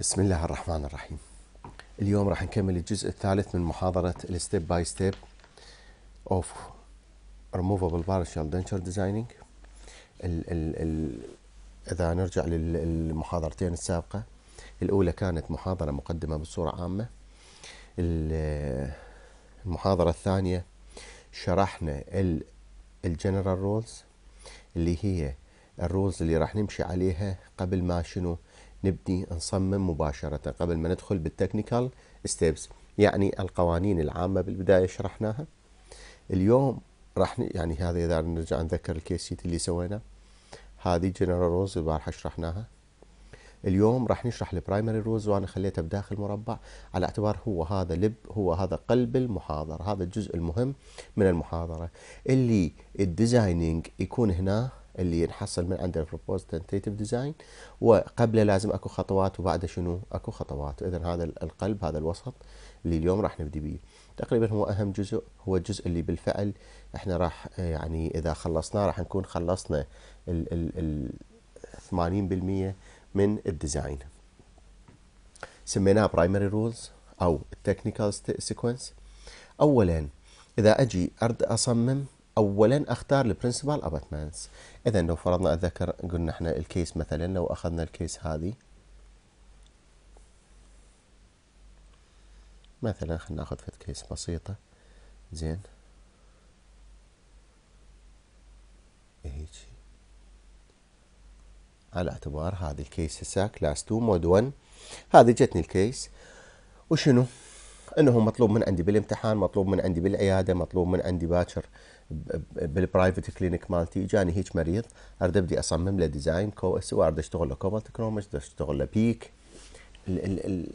بسم الله الرحمن الرحيم اليوم راح نكمل الجزء الثالث من محاضرة الستيب باي ستيب اوف ريموفبل بارشال دنشر ديزايننج اذا نرجع للمحاضرتين السابقة الاولى كانت محاضرة مقدمة بصورة عامة المحاضرة الثانية شرحنا الجنرال رولز اللي هي الرولز اللي راح نمشي عليها قبل ما شنو نبني نصمم مباشرة قبل ما ندخل بالتكنيكال ستيبس يعني القوانين العامة بالبداية شرحناها اليوم راح يعني هذا إذا نرجع نذكر شيت اللي سويناه هذه جنرال رولز البارحة شرحناها اليوم راح نشرح البرايمري رولز وانا خليتها بداخل مربع على اعتبار هو هذا لب هو هذا قلب المحاضرة هذا الجزء المهم من المحاضرة اللي الديزايننج يكون هنا اللي نحصل من عندنا البروبوز تنتيتيف ديزاين وقبله لازم اكو خطوات وبعده شنو اكو خطوات اذا هذا القلب هذا الوسط اللي اليوم راح نبدي به تقريبا هو اهم جزء هو الجزء اللي بالفعل احنا راح آه، يعني اذا خلصناه راح نكون خلصنا ال ال ال 80% من الديزاين سميناه برايمري رولز او التكنيكال سيكونس اولا اذا اجي ارد اصمم اولا اختار البرنسبال اباتمنتس اذا لو فرضنا اتذكر قلنا احنا الكيس مثلا لو اخذنا الكيس هذه مثلا خلينا ناخذ فت كيس بسيطه زين هيجي على اعتبار هذه الكيس هسه كلاس 2 مود 1 هذه جتني الكيس وشنو انه مطلوب من عندي بالامتحان مطلوب من عندي بالعياده مطلوب من عندي باكر بالبرايفت كلينيك مالتي اجاني هيك مريض ارد ابدي اصمم له ديزاين كو اس وارد اشتغل له كوبالت كرومج اشتغل له بيك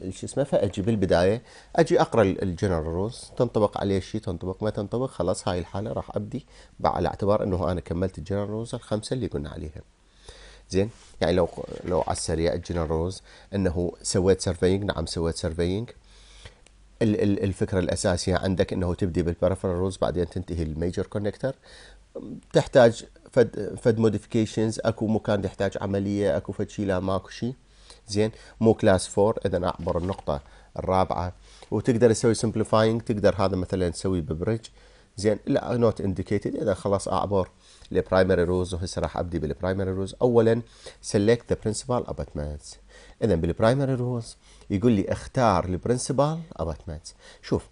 شو اسمه فاجي بالبدايه اجي اقرا الجنرال رولز تنطبق عليه شيء تنطبق ما تنطبق خلاص هاي الحاله راح ابدي على اعتبار انه انا كملت الجنرال رولز الخمسه اللي قلنا عليها زين يعني لو لو على السريع الجنرال رولز انه سويت سيرفينج نعم سويت سيرفينج الفكره الاساسيه عندك انه تبدي بالبريفرال رولز بعدين تنتهي الميجر كونكتر تحتاج فد فد موديفيكيشنز اكو مكان تحتاج عمليه اكو فد شيء لا ماكو شيء زين مو كلاس 4 اذا اعبر النقطه الرابعه وتقدر تسوي سمبليفاينج تقدر هذا مثلا تسوي ببريدج زين لا نوت انديكيتد اذا خلاص اعبر البرايمري رولز وهسه راح ابدي بالبرايمري رولز اولا سيلكت ذا برنسبال ابتمنتس اذا بالبرايمري رولز يقول لي اختار البرنسبال اباتمنتس شوف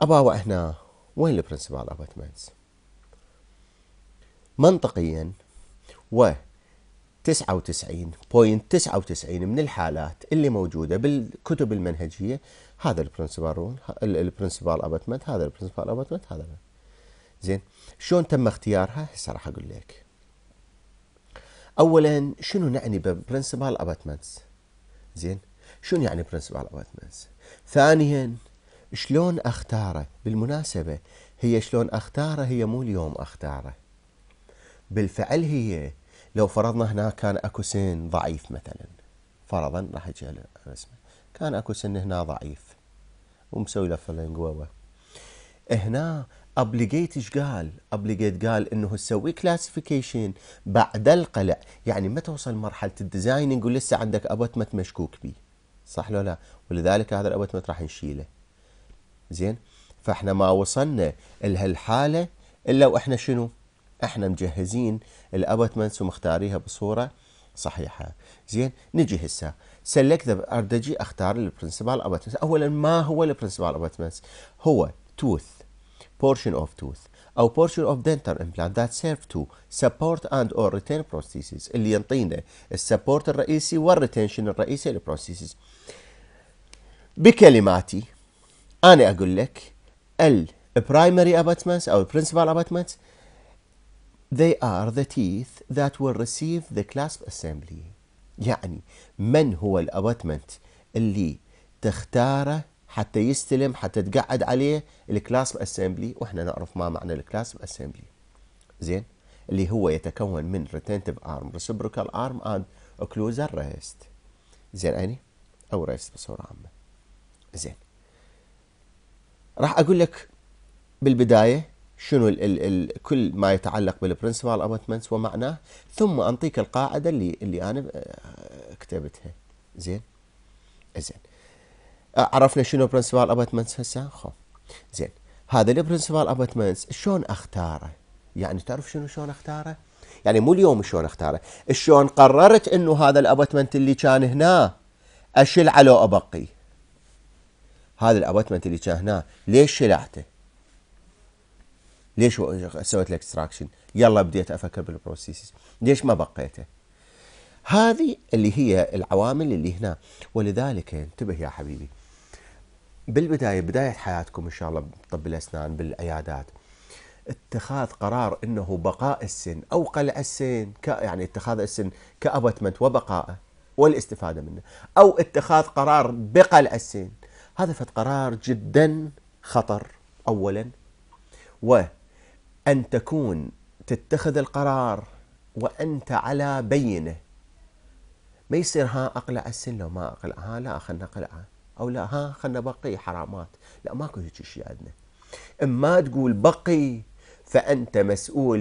اباوع هنا وين البرنسبال اباتمنتس منطقيا و 99.99 من الحالات اللي موجوده بالكتب المنهجيه هذا البرنسبال رول البرنسبال ابوتمنت هذا البرنسبال ابوتمنت هذا زين شلون تم اختيارها هسه راح اقول لك اولا شنو نعني ببرنسبال اباتمنتس زين شنو يعني برنسبال اباتمنتس ثانيا شلون اختاره بالمناسبه هي شلون اختاره هي مو اليوم اختاره بالفعل هي لو فرضنا هنا كان اكو سن ضعيف مثلا فرضا راح على رسمه كان اكو سن هنا ضعيف ومسوي له فلنقوه هنا ابليجيت ايش قال؟ ابليجيت قال انه تسوي كلاسيفيكيشن بعد القلع، يعني ما توصل مرحله الديزايننج ولسه عندك ابوتمنت مشكوك به. صح لو لا؟ ولذلك هذا الابوتمنت راح نشيله. زين؟ فاحنا ما وصلنا لهالحاله الا واحنا شنو؟ احنا مجهزين الابوتمنتس ومختاريها بصوره صحيحه. زين؟ نجي هسه سلكت اردجي اختار البرنسبال ابوتمنتس، اولا ما هو البرنسبال ابوتمنتس؟ هو توث portion of tooth أو portion of dental implant that serve to support and or retain prosthesis اللي ينطينا السبورت الرئيسي والريتنشن الرئيسي للبروسيسز بكلماتي أنا أقول لك ال primary abutments أو principal abutments they are the teeth that will receive the clasp assembly يعني من هو الابتمنت اللي تختاره حتى يستلم حتى تقعد عليه الكلاس اسمبلي واحنا نعرف ما معنى الكلاس اسمبلي زين اللي هو يتكون من ريتنتيف ارم ريسبروكال ارم اند اوكلوزر ريست زين اني او ريست بصوره عامه زين راح اقول لك بالبدايه شنو الـ الـ الـ كل ما يتعلق بالبرنسبال ابوتمنتس ومعناه ثم انطيك القاعده اللي اللي انا آه، كتبتها زين زين عرفنا شنو برنسبال ابتمنتس هسه خو زين هذا البرنسبال ابتمنتس شلون اختاره يعني تعرف شنو شلون اختاره يعني مو اليوم شلون اختاره شلون قررت انه هذا الابتمنت اللي كان هنا اشل على ابقي هذا الابتمنت اللي كان هنا ليش شلعته ليش سويت له اكستراكشن يلا بديت افكر بالبروسيس ليش ما بقيته هذه اللي هي العوامل اللي هنا ولذلك انتبه يا حبيبي بالبدايه بدايه حياتكم ان شاء الله بطب الاسنان بالعيادات اتخاذ قرار انه بقاء السن او قلع السن ك يعني اتخاذ السن كابتمنت وبقائه والاستفاده منه او اتخاذ قرار بقلع السن هذا فت قرار جدا خطر اولا وان تكون تتخذ القرار وانت على بينه ما يصير ها اقلع السن لو ما أقلع ها لا خلنا اقلعها او لا ها خلنا بقي حرامات لا ماكو هيك شيء عندنا اما تقول بقي فانت مسؤول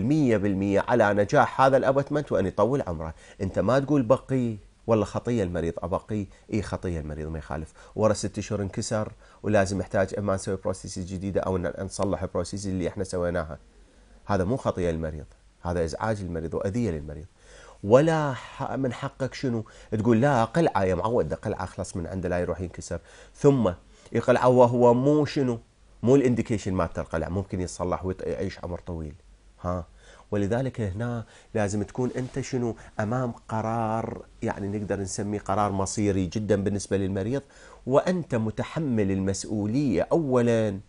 100% على نجاح هذا الابتمنت وان يطول عمره انت ما تقول بقي والله خطيه المريض ابقي اي خطيه المريض ما يخالف ورا ست اشهر انكسر ولازم يحتاج اما نسوي بروسيسز جديده او نصلح البروسيسز اللي احنا سويناها هذا مو خطيه المريض هذا ازعاج المريض واذيه للمريض ولا من حقك شنو تقول لا قلعه يا معود قلعه اخلص من عنده لا يروح ينكسر ثم يقلعه وهو مو شنو مو الانديكيشن مالت القلع ممكن يتصلح ويعيش عمر طويل ها ولذلك هنا لازم تكون انت شنو امام قرار يعني نقدر نسميه قرار مصيري جدا بالنسبه للمريض وانت متحمل المسؤوليه اولا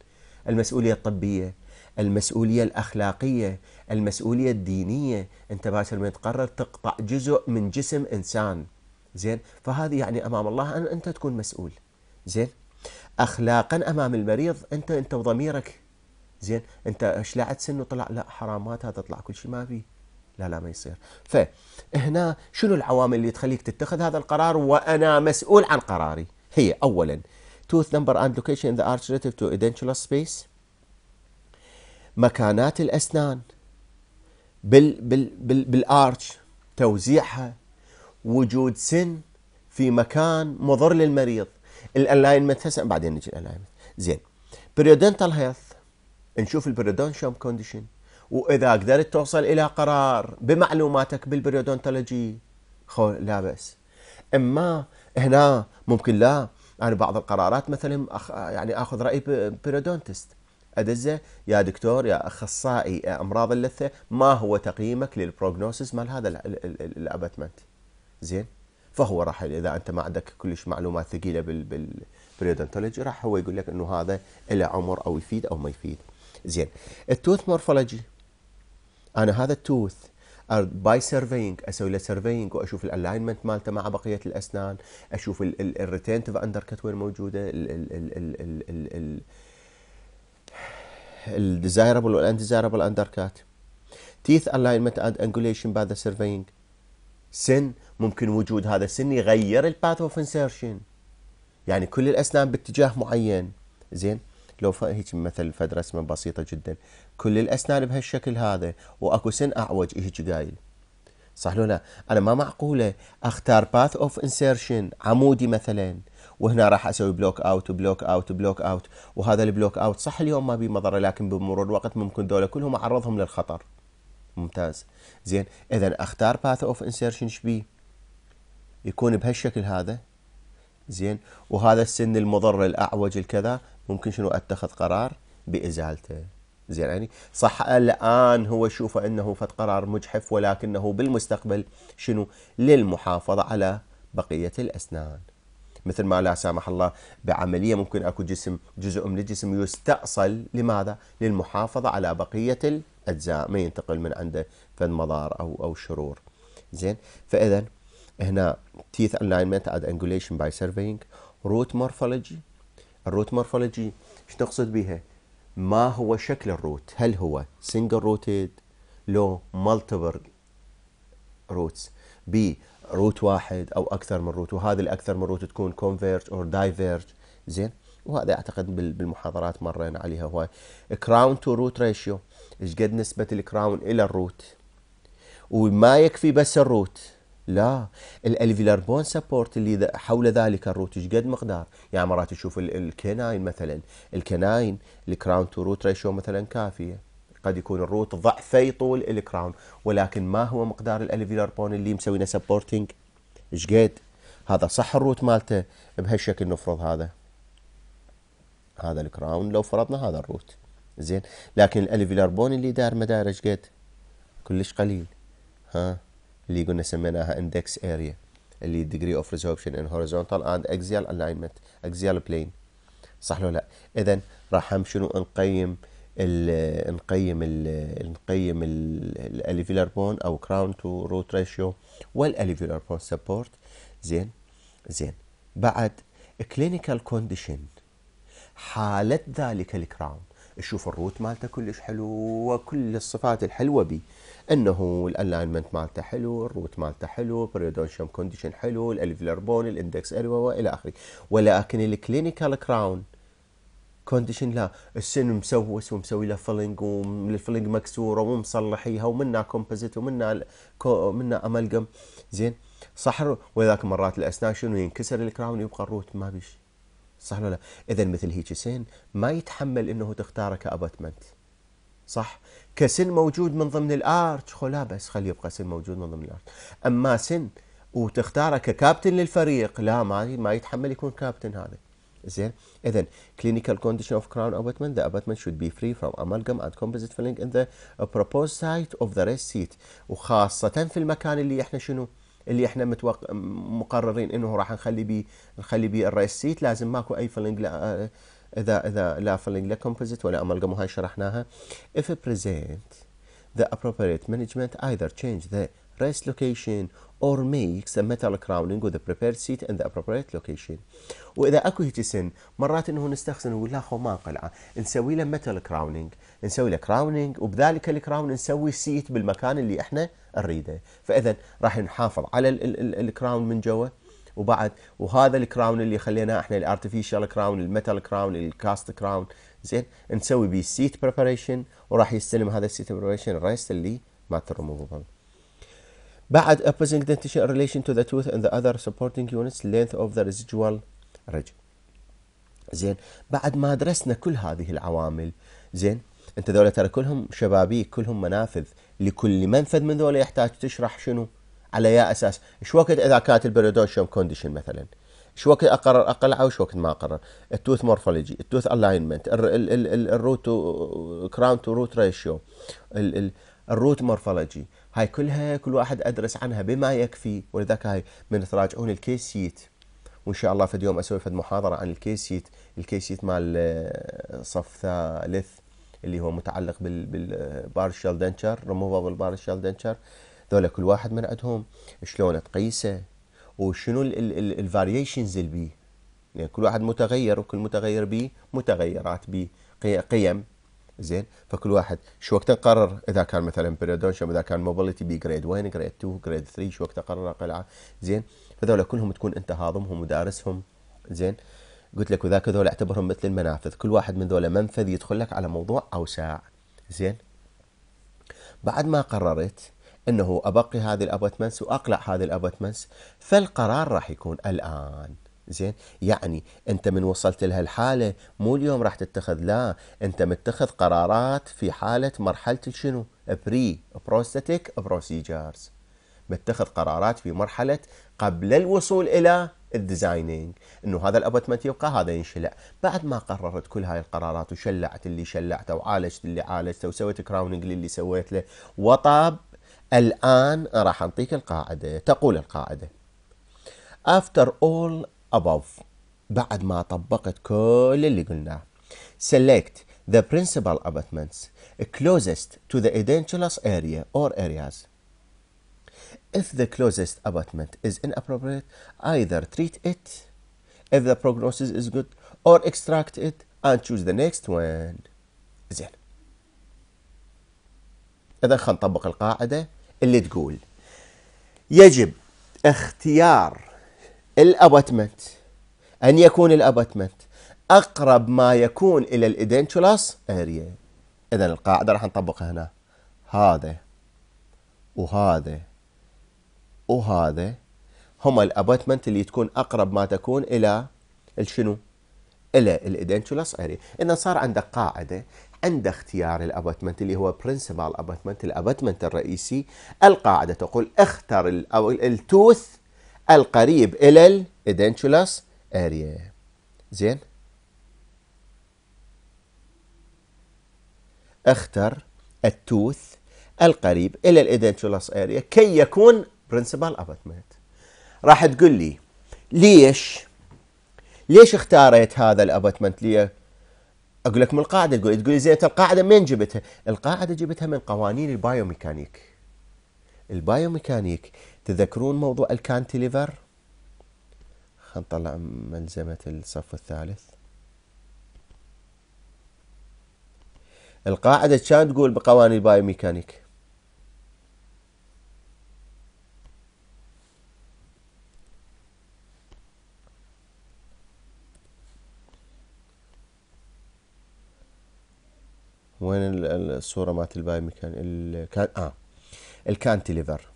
المسؤوليه الطبيه المسؤولية الأخلاقية المسؤولية الدينية أنت باشر ما تقرر تقطع جزء من جسم إنسان زين فهذه يعني أمام الله أن أنت تكون مسؤول زين أخلاقا أمام المريض أنت أنت وضميرك زين أنت شلعت سن وطلع لا حرامات هذا طلع كل شيء ما فيه لا لا ما يصير فهنا شنو العوامل اللي تخليك تتخذ هذا القرار وأنا مسؤول عن قراري هي أولا tooth number and location in the arch relative to edentulous space مكانات الأسنان بال بال بال بالآرش توزيعها وجود سن في مكان مضر للمريض الالاينمنت هسه بعدين نجي الالاينمنت زين بريودنتال هيلث نشوف البريودونشيوم كونديشن واذا قدرت توصل الى قرار بمعلوماتك بالبريودونتولوجي خو لا بأس اما هنا ممكن لا انا يعني بعض القرارات مثلا أخ يعني اخذ راي بريودونتست ادزه يا دكتور يا اخصائي امراض اللثه ما هو تقييمك للبروجنوسيس مال هذا الابتمنت زين فهو راح اذا انت ما عندك كلش معلومات ثقيله بالبريودنتولوجي راح هو يقول لك انه هذا له عمر او يفيد او ما يفيد زين التوث مورفولوجي انا هذا التوث باي سيرفينج اسوي له سيرفينج واشوف الالاينمنت مالته مع بقيه الاسنان اشوف الريتينتف اندر كت وين موجوده الديزايربل والانديزايربل اندر كات تيث الاينمنت اند انجوليشن باي ذا سيرفينج سن ممكن وجود هذا السن يغير الباث اوف انسيرشن يعني كل الاسنان باتجاه معين زين لو هيك مثل فد رسمه بسيطه جدا كل الاسنان بهالشكل هذا واكو سن اعوج هيك قايل صح لو لا انا ما معقوله اختار باث اوف انسيرشن عمودي مثلا وهنا راح اسوي بلوك اوت وبلوك اوت وبلوك اوت وهذا البلوك اوت صح اليوم ما بي مضره لكن بمرور الوقت ممكن ذولا كلهم اعرضهم للخطر ممتاز زين اذا اختار باث اوف انسيرشن شبيه يكون بهالشكل هذا زين وهذا السن المضر الاعوج الكذا ممكن شنو اتخذ قرار بازالته زين يعني صح الان هو يشوف انه فد قرار مجحف ولكنه بالمستقبل شنو للمحافظه على بقيه الاسنان مثل ما لا سامح الله بعمليه ممكن اكو جسم جزء من الجسم يستأصل لماذا؟ للمحافظه على بقيه الاجزاء ما ينتقل من عنده فن مضار او او شرور. زين فاذا هنا تيث الاينمنت اد انجوليشن باي سيرفينج روت مورفولوجي الروت مورفولوجي ايش نقصد بها؟ ما هو شكل الروت؟ هل هو سنجل روتد؟ لو مالتيبل روتس بي روت واحد او اكثر من روت وهذه الاكثر من روت تكون كونفيرج اور دايفيرج زين وهذا اعتقد بالمحاضرات مرينا عليها هواي كراون تو روت ريشيو ايش قد نسبه الكراون الى الروت وما يكفي بس الروت لا الالفيلار بون سبورت اللي حول ذلك الروت ايش قد مقدار يعني مرات تشوف الكناين مثلا الكناين الكراون تو روت ريشيو مثلا كافيه قد يكون الروت ضعفي طول الكراون ولكن ما هو مقدار الالفيلر بون اللي مسوينا سبورتنج ايش قد هذا صح الروت مالته بهالشكل نفرض هذا هذا الكراون لو فرضنا هذا الروت زين لكن الالفيلر بون اللي دار مدار ايش قد كلش قليل ها اللي قلنا سميناها اندكس اريا اللي degree of resorption in horizontal and axial alignment axial plane صح لو لا اذا راح هم شنو نقيم نقيم نقيم الاليفيلر بون او كراون تو روت ريشيو والاليفيلر بون سبورت زين زين بعد كلينيكال كونديشن حالة ذلك الكراون تشوف الروت مالته كلش حلو وكل الصفات الحلوة بي انه الالاينمنت مالته حلو الروت مالته حلو بريدونشيوم كونديشن حلو الالفيلر بون الاندكس الوا والى اخره ولكن الكلينيكال كراون كونديشن لا السن مسوس ومسوي له فيلنج والفيلنج مكسوره ومصلحيها ومنها كومبوزيت ومنها منها املقم زين صح وذاك مرات الاسنان شنو ينكسر الكراون يبقى الروت ما بيش صح ولا لا؟ اذا مثل هيك سن ما يتحمل انه تختاره كابتمنت صح؟ كسن موجود من ضمن الارتش خلا بس خليه يبقى سن موجود من ضمن الارتش اما سن وتختاره ككابتن للفريق لا ما ما يتحمل يكون كابتن هذا زين اذا clinical condition of crown abutment the abutment should be free from amalgam and composite filling in the proposed site of the rest seat وخاصة في المكان اللي احنا شنو اللي احنا متوق... مقررين انه راح نخلي بيه نخلي بيه الريست سيت لازم ماكو اي فيلينج لا اذا اذا لا فيلينج لا كومبوزيت ولا امالجم وهاي شرحناها if present the appropriate management either change the rest location or makes the metal crowning with the prepared seat in the appropriate location واذا اكو هيك سن مرات انه نستخدم نقول لا خو ما قلعه نسوي له metal crowning نسوي له crowning وبذلك الكراون نسوي سيت بالمكان اللي احنا نريده فاذا راح نحافظ على الكراون من جوا وبعد وهذا الكراون اللي خليناه احنا الارتفيشال كراون المتال كراون الكاست كراون زين نسوي بيه سيت بريباريشن وراح يستلم هذا السيت بريباريشن الريست اللي ما ترموه بعد opposing dentition in relation to the tooth and the other supporting units length of the residual ridge زين بعد ما درسنا كل هذه العوامل زين انت ذولا ترى كلهم شبابيك كلهم منافذ لكل منفذ من ذولا يحتاج تشرح شنو على يا اساس ايش وقت اذا كانت البريدوشيوم كونديشن مثلا ايش وقت اقرر اقلعه وايش وقت ما اقرر التوث مورفولوجي التوث الاينمنت الروت كراون تو روت ريشيو الروت مورفولوجي هاي كلها كل واحد أدرس عنها بما يكفي ولذلك هاي من تراجعون الكيسيت وإن شاء الله فد يوم أسوي فد محاضرة عن الكيسيت الكيسيت مال آه، صف ثالث اللي هو متعلق بالبارشال دنشر ريموفابل بارشال دنشر ذولا كل واحد من عندهم شلون تقيسه وشنو الفاريشنز اللي بيه يعني كل واحد متغير وكل متغير بيه متغيرات بيه قيم زين فكل واحد شو وقت قرر اذا كان مثلا بريدونشم اذا كان موبيليتي بي جريد 1 جريد 2 جريد 3 شو وقت قرر قلعه زين فذولا كلهم تكون انت هاضمهم ودارسهم زين قلت لك وذاك ذولا اعتبرهم مثل المنافذ كل واحد من ذولا منفذ يدخل لك على موضوع اوسع زين بعد ما قررت انه ابقي هذه الابوتمنتس واقلع هذه الابوتمنتس فالقرار راح يكون الان زين يعني انت من وصلت لها الحالة مو اليوم راح تتخذ لا انت متخذ قرارات في حاله مرحله شنو بري بروستاتيك بروسيجرز متخذ قرارات في مرحله قبل الوصول الى الديزايننج انه هذا الابوتمنت يبقى هذا ينشلع بعد ما قررت كل هاي القرارات وشلعت اللي شلعته وعالجت اللي عالجته وسويت كراوننج للي سويت له وطاب الان راح انطيك القاعده تقول القاعده After all above بعد ما طبقت كل اللي قلناه select the principal abutments closest to the edentulous area or areas if the closest abutment is inappropriate either treat it if the prognosis is good or extract it and choose the next one زين اذا خلينا نطبق القاعده اللي تقول يجب اختيار الابتمنت أن يكون الابتمنت أقرب ما يكون إلى الإدنتشولاس أريا إذا القاعدة راح نطبقها هنا هذا وهذا وهذا هما الابتمنت اللي تكون أقرب ما تكون إلى الشنو إلى الإدنتشولاس أريا إذا صار عندك قاعدة عند اختيار الابتمنت اللي هو برنسبال ابتمنت الابتمنت الرئيسي القاعده تقول اختر التوث القريب إلى الإدنتشولاس اريا زين اختر التوث القريب الى الادنتشولاس اريا كي يكون برنسبال أبتمنت راح تقول لي ليش ليش اختاريت هذا الأبتمنت لي اقول لك من القاعده تقول تقول زين القاعده من جبتها القاعده جبتها من قوانين البايوميكانيك البايوميكانيك تذكرون موضوع الكانتيليفر خلينا نطلع ملزمة الصف الثالث القاعدة كانت تقول بقوانين البايوميكانيك وين الصورة مالت البايوميكانيك الكان اه الكانتيليفر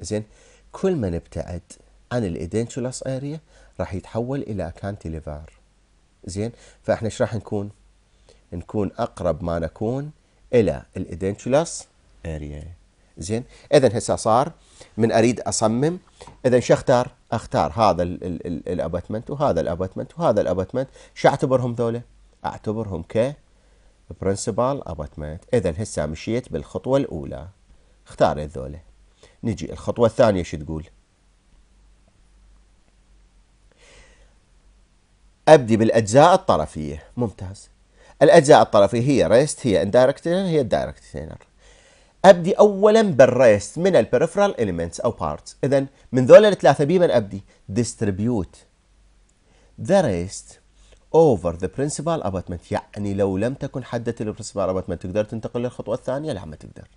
زين كل ما نبتعد عن الايدنتشولاس اريا راح يتحول الى كانتيليفر زين فاحنا ايش راح نكون نكون اقرب ما نكون الى الايدنتشولاس اريا زين اذا هسه صار من اريد اصمم اذا شو اختار اختار هذا الاباتمنت وهذا الاباتمنت وهذا الاباتمنت شو اعتبرهم ذولا اعتبرهم ك برنسبال اباتمنت اذا هسه مشيت بالخطوه الاولى اختار ذولا نجي الخطوة الثانية شو تقول أبدي بالأجزاء الطرفية ممتاز الأجزاء الطرفية هي ريست هي اندايركت هي الدايركت ابدي اولا بالريست من البريفرال اليمنتس او بارتس اذا من ذول الثلاثه بيمن ابدي ديستريبيوت ذا ريست اوفر ذا برنسبال ابوتمنت، يعني لو لم تكن حددت البرنسبال ابوتمنت تقدر تنتقل للخطوه الثانيه لا ما تقدر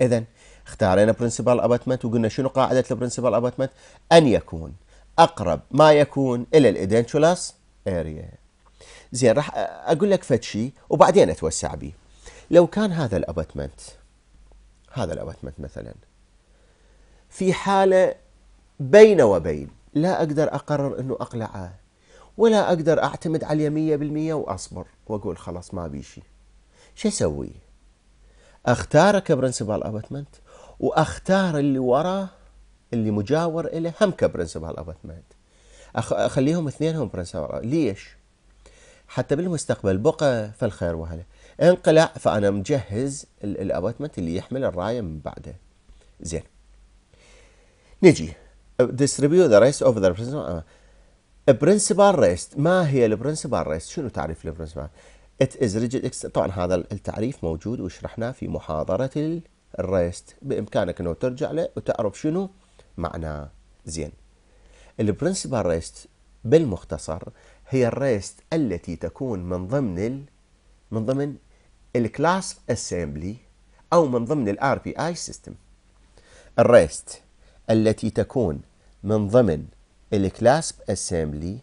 إذا اختارينا برنسبال ابتمنت وقلنا شنو قاعدة البرنسبال ابتمنت أن يكون أقرب ما يكون إلى الإدنتشولاس اريا زين راح أقول لك فد شيء وبعدين أتوسع به لو كان هذا الابتمنت هذا الابتمنت مثلا في حالة بين وبين لا أقدر أقرر أنه أقلعه ولا أقدر أعتمد عليه 100% وأصبر وأقول خلاص ما بيشي شو أسوي؟ اختاره كبرنسبال ابتمنت واختار اللي وراه اللي مجاور له هم كبرنسبال ابتمنت اخليهم اثنينهم برنسبال ليش؟ حتى بالمستقبل بقى فالخير وهلا انقلع فانا مجهز الابتمنت اللي يحمل الرايه من بعده زين نجي ديستريبيو ذا ريست اوف ذا برنسبال برنسبال ريست ما هي البرنسبال ريست شنو تعريف البرنسبال It is rigid طبعا هذا التعريف موجود وشرحناه في محاضرة الريست بإمكانك أنه ترجع له وتعرف شنو معناه زين البرنسبال ريست بالمختصر هي الريست التي تكون من ضمن ال... من ضمن الكلاس اسمبلي او من ضمن الار بي اي سيستم الريست التي تكون من ضمن الكلاس اسمبلي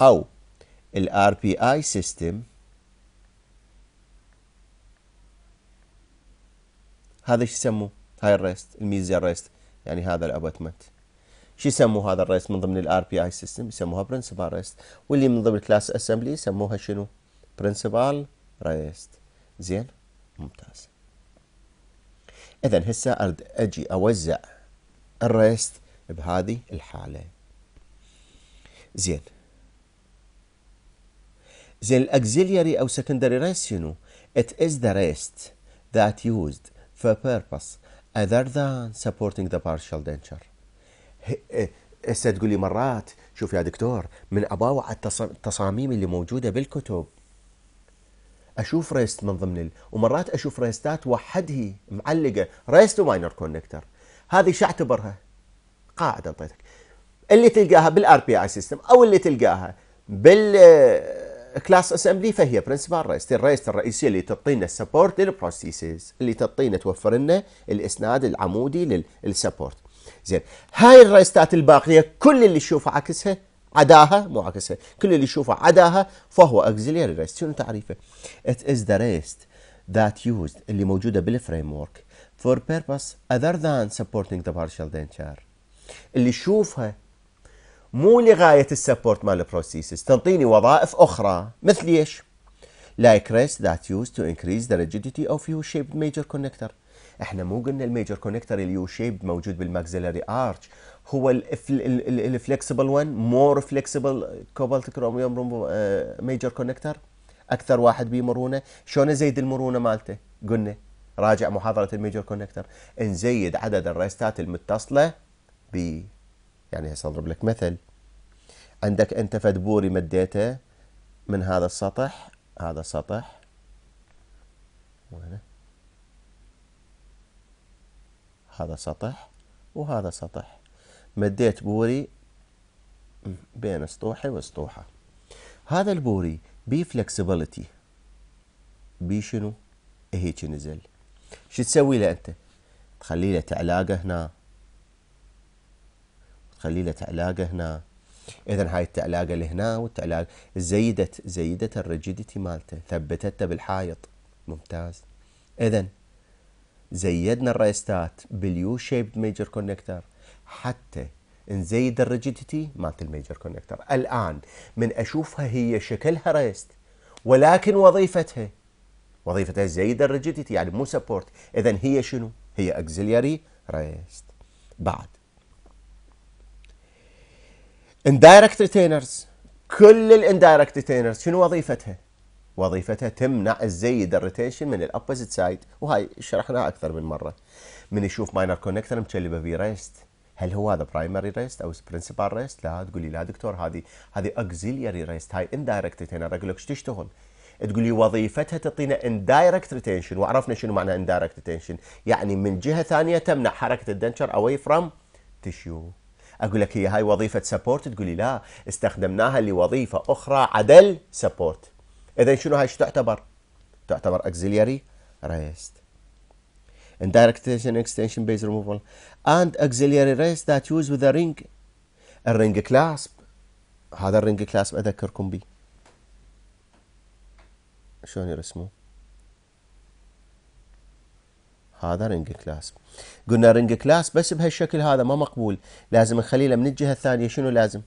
او ال بي اي سيستم هذا شو يسموه هاي الريست الميزه الريست يعني هذا الابوتمنت شو يسموه هذا الريست من ضمن ال بي اي سيستم يسموها برنسبال ريست واللي من ضمن class اسمبلي يسموها شنو برنسبال ريست زين ممتاز اذا هسه ارد اجي اوزع الريست بهذه الحاله زين زين الاكزيليري أو سكندري ريس شنو؟ ات it is the rest that used for purpose other than supporting the partial denture هسه eh, تقول لي مرات شوف يا دكتور من أباوع التصاميم اللي موجودة بالكتب اشوف ريست من ضمن ال... ومرات اشوف ريستات وحدها معلقه ريست وماينر كونكتر هذه شو اعتبرها؟ قاعده اعطيتك اللي تلقاها بالار بي اي سيستم او اللي تلقاها بال كلاس اسمبلي فهي برنسبال ريست الريست الرئيسيه اللي تعطينا السبورت للبروسيسز اللي تعطينا توفر لنا الاسناد العمودي للسبورت زين هاي الريستات الباقيه كل اللي تشوفه عكسها عداها مو عكسها كل اللي تشوفه عداها فهو اكزيليري ريست شنو تعريفه it is the rest that used اللي موجوده بالفريم ورك for purpose other than supporting the partial denture اللي يشوفها مو لغايه السبورت مال البروسيسز تنطيني وظائف اخرى مثل ايش؟ like race that used to increase the rigidity of يو shaped major connector احنا مو قلنا الميجر كونكتر اليو شيب موجود بالماكسلري ارش هو الفلكسبل 1 مور فلكسبل كوبالت كروميوم ميجر كونكتر اكثر واحد بيه مرونه شلون ازيد المرونه مالته قلنا راجع محاضره الميجر كونكتر نزيد عدد الريستات المتصله ب يعني هسه اضرب لك مثل عندك أنت فد بوري مديته من هذا السطح هذا السطح وينه هذا سطح وهذا سطح مديت بوري بين سطوحة وسطوحة هذا البوري بي فلكسبيليتي بي شنو هيك نزل شو تسوي له انت تخلي له تعلاقة هنا تخلي له تعلاقة هنا اذا هاي التعلاقه هنا والتعلاقه زيدت زيدت الرجيديتي مالته ثبتته بالحائط ممتاز اذا زيدنا الريستات باليو شيب ميجر كونكتر حتى نزيد الرجيديتي مالت الميجر كونكتر الان من اشوفها هي شكلها ريست ولكن وظيفتها وظيفتها زيد الرجيديتي يعني مو سبورت اذا هي شنو؟ هي اكزيلياري ريست بعد اندايركت ريتينرز كل الاندايركت ريتينرز شنو وظيفتها؟ وظيفتها تمنع الزيد الريتيشن من الابوزيت سايد وهاي شرحناها اكثر من مره من يشوف ماينر كونكتر مشلبه في ريست هل هو هذا برايمري ريست او برنسبال ريست؟ لا تقول لي لا دكتور هذه هذه اكزيلياري ريست هاي اندايركت ريتينر اقول لك ايش تشتغل؟ تقول لي وظيفتها تعطينا اندايركت ريتينشن وعرفنا شنو معنى اندايركت ريتينشن يعني من جهه ثانيه تمنع حركه الدنشر اواي فروم تشيو اقول لك هي هاي وظيفه سبورت تقولي لا استخدمناها لوظيفه اخرى عدل سبورت اذا شنو هاي شو تعتبر؟ تعتبر auxiliary ريست ان extension اكستنشن بيز ريموفال اند rest ريست ذات يوز وذ رينج الرينج كلاسب هذا الرينج كلاسب اذكركم به شلون يرسموه هذا رينج كلاس قلنا رينج كلاس بس بهالشكل هذا ما مقبول لازم نخلي له من الجهه الثانيه شنو لازم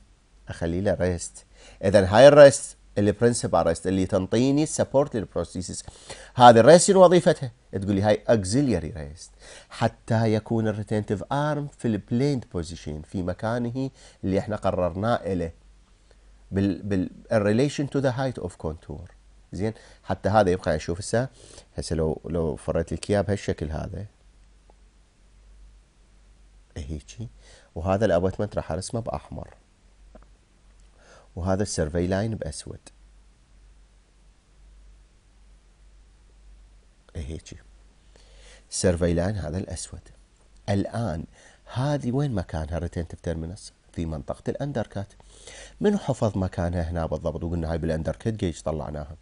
اخلي له ريست اذا هاي الريست البرنسبال ريست اللي تنطيني سبورت للبروسيسز هذه الريست شنو وظيفتها تقول لي هاي اكزيلياري ريست حتى يكون الريتنتيف ارم في البليند بوزيشن في مكانه اللي احنا قررناه له بالريليشن تو ذا هايت اوف كونتور زين حتى هذا يبقى اشوف هسه هسه لو لو فريت لك اياه بهالشكل هذا هيجي وهذا الابوتمنت راح ارسمه باحمر وهذا السيرفي لاين باسود هيجي السرفي لاين هذا الاسود الان هذه وين مكانها ريتينتيف تيرمينس في منطقه الاندركات منو حفظ مكانها هنا بالضبط وقلنا هاي بالاندركات جيج طلعناها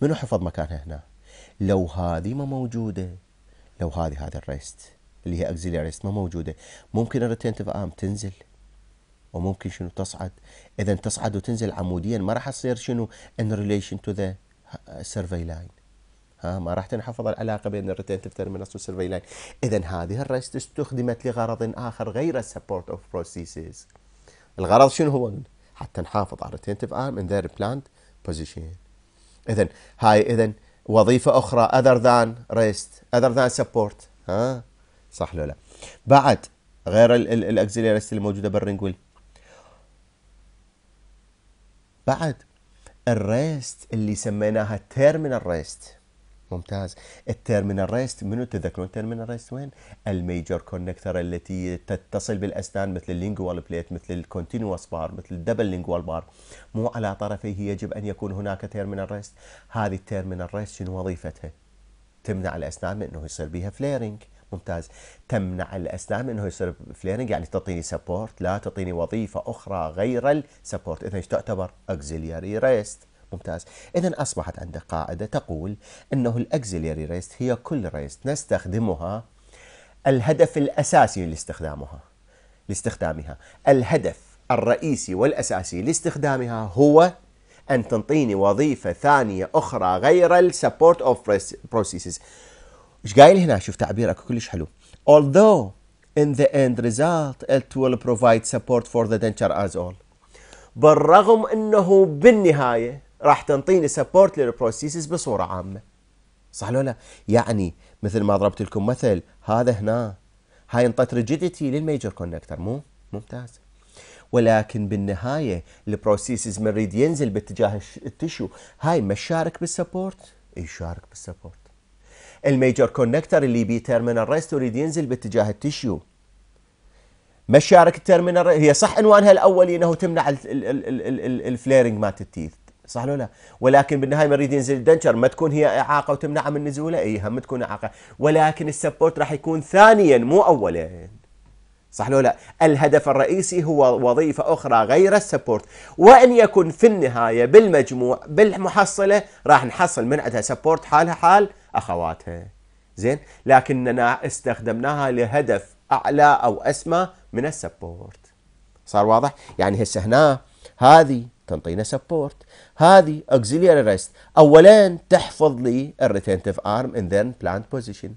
منو حفظ مكانها هنا لو هذه ما موجوده لو هذه هذا الريست اللي هي اكزيليا ريست ما موجوده ممكن الريتنتف ام تنزل وممكن شنو تصعد اذا تصعد وتنزل عموديا ما راح تصير شنو ان ريليشن تو ذا سيرفي لاين ها ما راح تنحفظ العلاقه بين الريتنتف تيرمينس والسيرفي لاين اذا هذه الريست استخدمت لغرض اخر غير السبورت اوف بروسيسز الغرض شنو هو حتى نحافظ على الريتنتف ارم ان ذير بلاند بوزيشن اذا هاي اذا وظيفه اخرى other than rest other than support ها صح لو لا بعد غير الاكزيليا ريست الموجوده برا بعد الريست اللي سميناها تيرمينال ريست ممتاز التيرمينال ريست منو تذكرون التيرمينال ريست وين؟ الميجر كونكتر التي تتصل بالاسنان مثل اللينجوال بليت مثل الكونتينوس بار مثل الدبل لينجوال بار مو على طرفيه يجب ان يكون هناك تيرمينال ريست هذه التيرمينال ريست شنو وظيفتها؟ تمنع الاسنان من انه يصير بها فليرنج ممتاز تمنع الاسنان من انه يصير فليرنج يعني تعطيني سبورت لا تعطيني وظيفه اخرى غير السبورت اذا تعتبر اوكسيلياري ريست ممتاز إذا أصبحت عندك قاعدة تقول أنه الأكزيليري ريست هي كل ريست نستخدمها الهدف الأساسي لاستخدامها لاستخدامها الهدف الرئيسي والأساسي لاستخدامها هو أن تنطيني وظيفة ثانية أخرى غير السبورت أوف processes إيش قايل هنا شوف تعبيرك كلش حلو although in the end result it will provide support for the denture as all بالرغم أنه بالنهاية راح تنطيني سبورت للبروسيسز بصوره عامه صح لو لا يعني مثل ما ضربت لكم مثل هذا هنا هاي انطت ريجيديتي للميجر كونكتر مو ممتاز ولكن بالنهايه البروسيسز من يريد ينزل باتجاه التشو هاي ما شارك بالسبورت يشارك إيه، بالسبورت الميجر كونكتر اللي بيه تيرمينال ريست يريد ينزل باتجاه التشيو ما شارك التيرمينال هي صح عنوانها الاولي انه تمنع الفليرنج مات التيث صح لو لا ولكن بالنهايه مريض ينزل الدنشر ما تكون هي اعاقه وتمنعه من نزوله اي هم تكون اعاقه ولكن السبورت راح يكون ثانيا مو اولا صح لو لا الهدف الرئيسي هو وظيفه اخرى غير السبورت وان يكن في النهايه بالمجموع بالمحصله راح نحصل من عندها سبورت حالها حال اخواتها زين لكننا استخدمناها لهدف اعلى او اسمى من السبورت صار واضح يعني هسه هنا هذه تنطينا سبورت هذه auxiliary rest اولا تحفظ لي الريتينتيف ارم ان ذن بلانت بوزيشن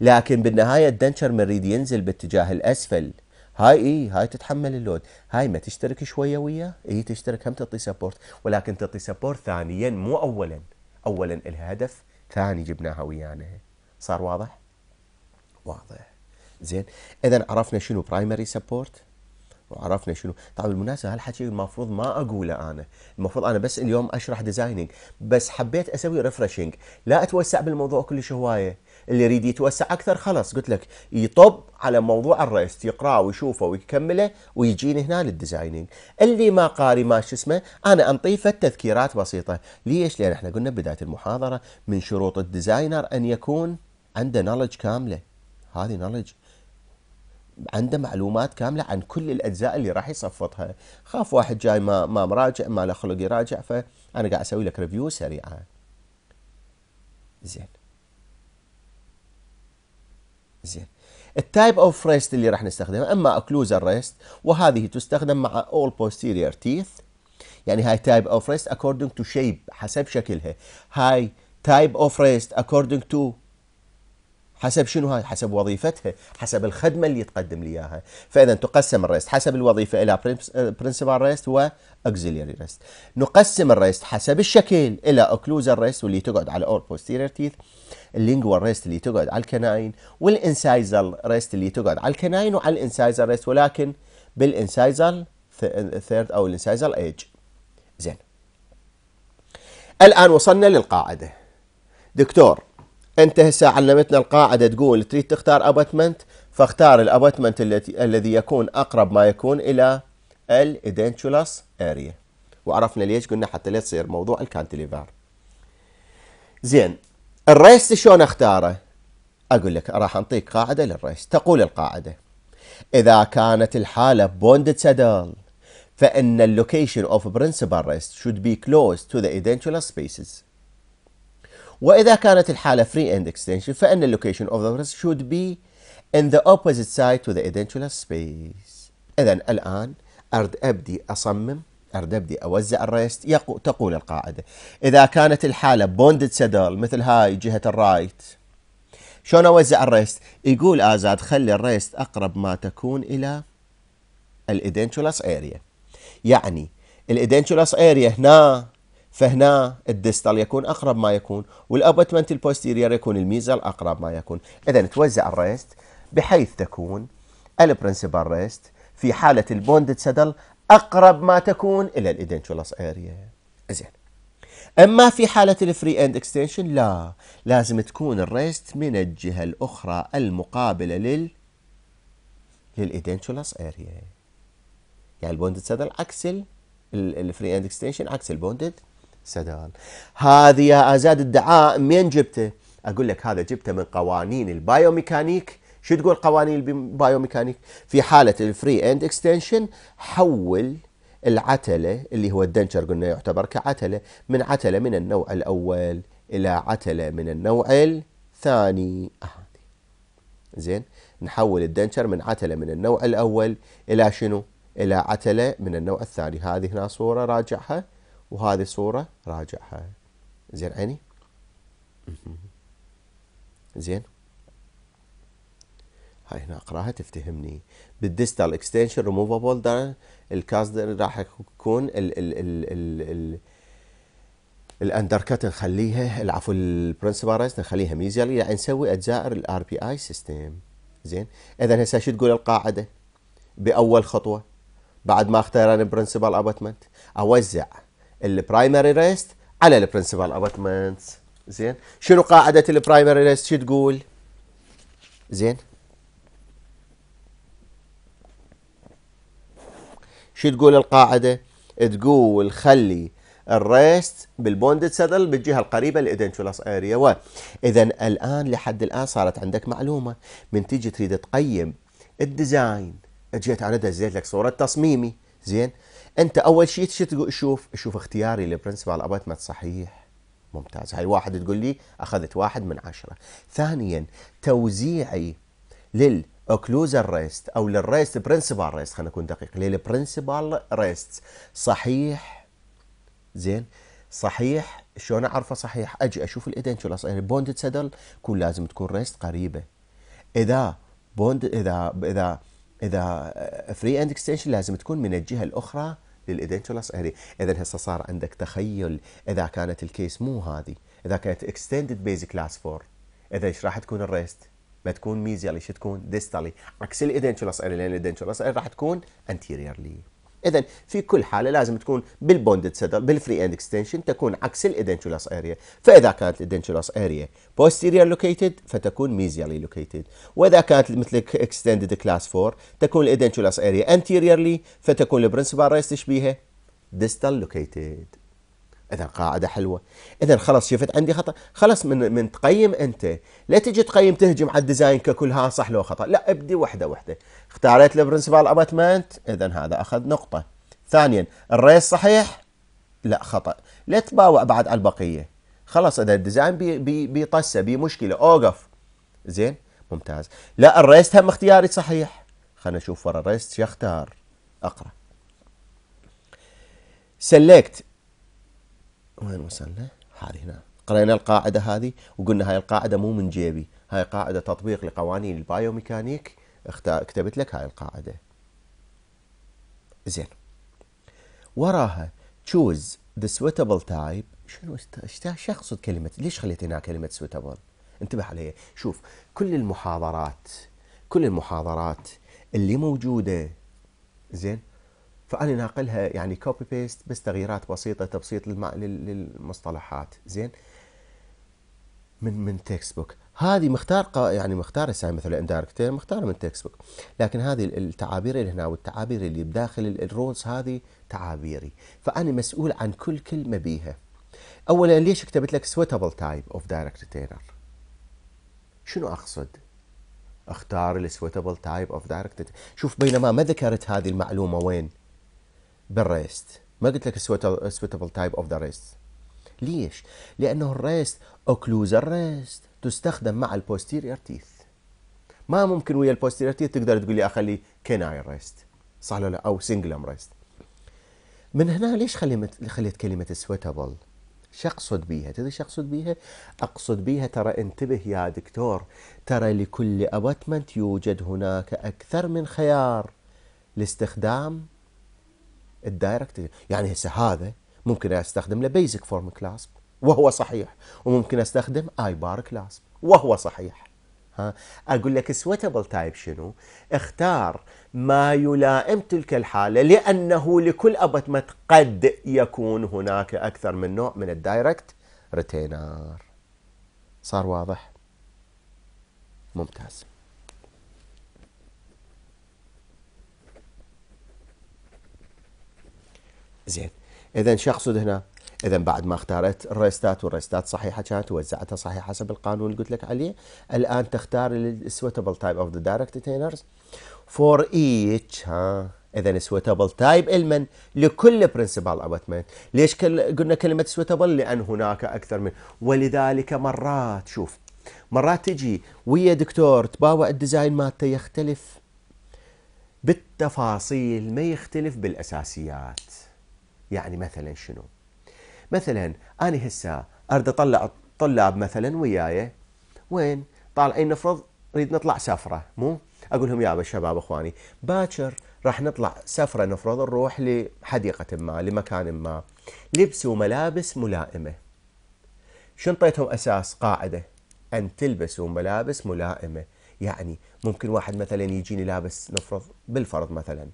لكن بالنهايه الدنشر مريد ينزل باتجاه الاسفل هاي اي هاي تتحمل اللود هاي ما تشترك شويه وياه اي تشترك هم تعطي سبورت ولكن تعطي سبورت ثانيا مو اولا اولا الها هدف ثاني جبناها ويانا صار واضح واضح زين اذا عرفنا شنو برايمري سبورت وعرفنا شنو طبعا بالمناسبه هالحكي المفروض ما اقوله انا المفروض انا بس اليوم اشرح ديزايننج بس حبيت اسوي ريفرشنج لا اتوسع بالموضوع كلش هوايه اللي يريد يتوسع اكثر خلاص قلت لك يطب على موضوع الرئيس يقراه ويشوفه ويكمله ويجيني هنا للديزايننج اللي ما قاري ما شو اسمه انا انطيه تذكيرات بسيطه ليش لان احنا قلنا بدايه المحاضره من شروط الديزاينر ان يكون عنده نولج كامله هذه نولج عنده معلومات كامله عن كل الاجزاء اللي راح يصفطها خاف واحد جاي ما ما مراجع ما له خلق يراجع فانا قاعد اسوي لك ريفيو سريعه زين زين التايب اوف ريست اللي راح نستخدمه اما اوكلوزال ريست وهذه تستخدم مع اول بوستيريور تيث يعني هاي تايب اوف ريست اكوردنج تو شيب حسب شكلها هاي تايب اوف ريست اكوردنج تو حسب شنو هاي حسب وظيفتها حسب الخدمة اللي تقدم لي إياها فإذا تقسم الريست حسب الوظيفة إلى برنسبال ريست وأكزيليري ريست نقسم الريست حسب الشكل إلى اوكلوزر ريست واللي تقعد على أور بوستيرير تيث اللينجوال ريست اللي تقعد على الكناين والإنسايزال ريست اللي تقعد على الكناين وعلى الإنسايزال ريست ولكن بالإنسايزال ثيرد أو الإنسايزال إيج زين الآن وصلنا للقاعدة دكتور انت هسه علمتنا القاعده تقول تريد تختار اباتمنت فاختار الاباتمنت التي الذي يكون اقرب ما يكون الى الادنتشولاس اريا وعرفنا ليش قلنا حتى لا تصير موضوع الكانتليفر زين الريست شلون اختاره اقول لك راح اعطيك قاعده للريست تقول القاعده اذا كانت الحاله بوندد سدل فان اللوكيشن اوف برنسبل ريست شود بي كلوز تو ذا ايدنتشولاس سبيسز وإذا كانت الحالة free end extension فإن location of the press should be in the opposite side to the edentulous space إذا الآن أرد أبدي أصمم أرد أبدي أوزع الريست تقول القاعدة إذا كانت الحالة bonded saddle مثل هاي جهة الرايت شلون أوزع الريست يقول آزاد خلي الريست أقرب ما تكون إلى الإدنتولس اريا يعني الإدنتولس اريا هنا فهنا الدستال يكون اقرب ما يكون والابوتمنت البوستيرير يكون الميزال اقرب ما يكون اذا توزع الريست بحيث تكون البرنسبال ريست في حاله البوندد سدل اقرب ما تكون الى الايدنتولس اريا زين اما في حاله الفري اند اكستنشن لا لازم تكون الريست من الجهه الاخرى المقابله لل للايدنتولس اريا يعني البوندد سدل عكس الفري اند اكستنشن عكس البوندد سدال هذه يا ازاد الدعاء منين جبته؟ اقول لك هذا جبته من قوانين البايوميكانيك شو تقول قوانين البايوميكانيك؟ في حاله الفري اند اكستنشن حول العتله اللي هو الدنشر قلنا يعتبر كعتله من عتله من النوع الاول الى عتله من النوع الثاني زين نحول الدنشر من عتله من النوع الاول الى شنو؟ الى عتله من النوع الثاني هذه هنا صوره راجعها وهذه صورة راجعها زين عيني زين هاي هنا اقراها تفتهمني بالديستال اكستنشن ريموفابل ده الكاس راح يكون ال ال ال ال, ال كات نخليها العفو البرنسبارايز نخليها ميزيال يعني نسوي اجزاء الار بي اي سيستم زين اذا هسه شو تقول القاعده باول خطوه بعد ما اختار انا برنسبل ابوتمنت اوزع البرايمري ريست على البرنسبال ابوتمنت زين شنو قاعده البرايمري ريست شو تقول زين شو تقول القاعده تقول خلي الريست بالبوندد سدل بالجهه القريبه للادنتشولاس اريا 1 اذا الان لحد الان صارت عندك معلومه من تيجي تريد تقيم الديزاين اجيت انا دزيت لك صوره تصميمي زين انت اول شيء شو شوف شوف اختياري للبرنسبال ابوينتمنت صحيح ممتاز هاي واحد تقول لي اخذت واحد من عشره ثانيا توزيعي للاوكلوزر ريست او للريست برنسبال ريست خلينا نكون دقيق للبرنسبال ريست صحيح زين صحيح شلون اعرفه صحيح اجي اشوف الايدين شو صحيح بوندد سدل كل لازم تكون ريست قريبه اذا بوند اذا اذا اذا فري اند اكستنشن لازم تكون من الجهه الاخرى للادنتولس اري اذا هسه صار عندك تخيل اذا كانت الكيس مو هذه اذا كانت اكستندد بيز كلاس 4 اذا ايش راح تكون الريست ما تكون ميزيالي شو تكون ديستالي عكس الادنتولس اري لان الادنتولس اري راح تكون انتيريرلي اذا في كل حاله لازم تكون بالبوندد سدل بالفري اند اكستنشن تكون عكس الادنتولاس اريا فاذا كانت الادنتولاس اريا posterior لوكيتد فتكون ميزيالي لوكيتد واذا كانت مثل اكستندد كلاس 4 تكون الادنتولاس اريا anteriorly فتكون البرنسبال ريس تشبيهه ديستال لوكيتد اذا قاعده حلوه اذا خلاص شفت عندي خطا خلاص من من تقيم انت لا تجي تقيم تهجم على الديزاين ككل ها صح لو خطا لا ابدي وحده وحده اختاريت البرنسبال اباتمنت اذا هذا اخذ نقطه ثانيا الريس صحيح لا خطا لا تباوع بعد على البقيه خلاص اذا الديزاين بي بي بيطسه بي مشكله اوقف زين ممتاز لا الريست هم اختياري صحيح خلنا نشوف ورا الريست شو اختار اقرا سلكت وين وصلنا؟ هذه هنا قرينا القاعدة هذه وقلنا هاي القاعدة مو من جيبي هاي قاعدة تطبيق لقوانين البايوميكانيك كتبت لك هاي القاعدة زين وراها choose the suitable type شنو ايش تقصد كلمة ليش خليت هنا كلمة suitable انتبه عليها شوف كل المحاضرات كل المحاضرات اللي موجودة زين فأنا ناقلها يعني كوبي بيست بس تغييرات بسيطة تبسيط للمصطلحات زين من من تكست بوك هذه مختار يعني مختار هسه مثلا اندايركتر مختار من تكست بوك لكن هذه التعابير اللي هنا والتعابير اللي بداخل الرولز هذه تعابيري فانا مسؤول عن كل كلمه بيها اولا ليش كتبت لك سويتابل تايب اوف دايركت تينر شنو اقصد اختار السويتابل تايب اوف دايركت شوف بينما ما ذكرت هذه المعلومه وين بالريست ما قلت لك السويتابل تايب اوف ذا ريست ليش؟ لانه الريست اوكلوز ريست تستخدم مع البوستيريور تيث ما ممكن ويا البوستيريور تيث تقدر تقول لي اخلي كيناي ريست صح ولا لا او سنجلم ريست من هنا ليش خليت خليت كلمه سويتابل؟ شو اقصد بيها؟ تدري شو اقصد بيها؟ اقصد بيها ترى انتبه يا دكتور ترى لكل اباتمنت يوجد هناك اكثر من خيار لاستخدام الدايركت يعني هسه هذا ممكن استخدم له بيزك فورم كلاس وهو صحيح وممكن استخدم اي بار كلاس وهو صحيح ها اقول لك سويتبل تايب شنو؟ اختار ما يلائم تلك الحاله لانه لكل ابتمت قد يكون هناك اكثر من نوع من الدايركت ريتينر صار واضح؟ ممتاز زين اذا شو اقصد هنا؟ اذا بعد ما اختارت الريستات والريستات صحيحه كانت ووزعتها صحيح حسب القانون اللي قلت لك عليه الان تختار السويتبل تايب اوف ذا دايركت اتينرز فور ايتش ها اذا سويتبل تايب المن لكل برنسبال ابتمنت ليش كل قلنا كلمه سويتبل لان هناك اكثر من ولذلك مرات شوف مرات تجي ويا دكتور تباوع الديزاين مالته يختلف بالتفاصيل ما يختلف بالاساسيات يعني مثلا شنو مثلا أنا هسه أريد أطلع الطلاب مثلا وياي وين طالعين إيه، نفرض نريد نطلع سفرة مو أقول لهم يا شباب أخواني باكر راح نطلع سفرة نفرض نروح لحديقة ما لمكان ما لبسوا ملابس ملائمة شنطيتهم أساس قاعدة أن تلبسوا ملابس ملائمة يعني ممكن واحد مثلا يجيني لابس نفرض بالفرض مثلا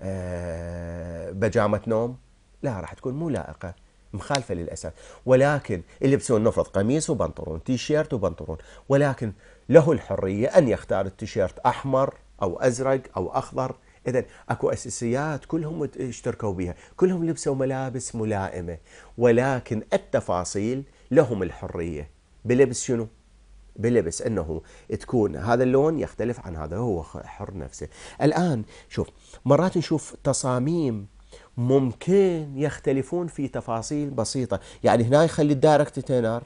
أه بجامة نوم لا راح تكون مو لائقه مخالفه للاسف ولكن اللي يلبسون نفرض قميص وبنطلون تيشيرت وبنطلون ولكن له الحريه ان يختار التيشيرت احمر او ازرق او اخضر اذا اكو اساسيات كلهم اشتركوا بها كلهم لبسوا ملابس ملائمه ولكن التفاصيل لهم الحريه بلبس شنو بلبس انه تكون هذا اللون يختلف عن هذا هو حر نفسه الان شوف مرات نشوف تصاميم ممكن يختلفون في تفاصيل بسيطة يعني هنا يخلي الدايركت تينر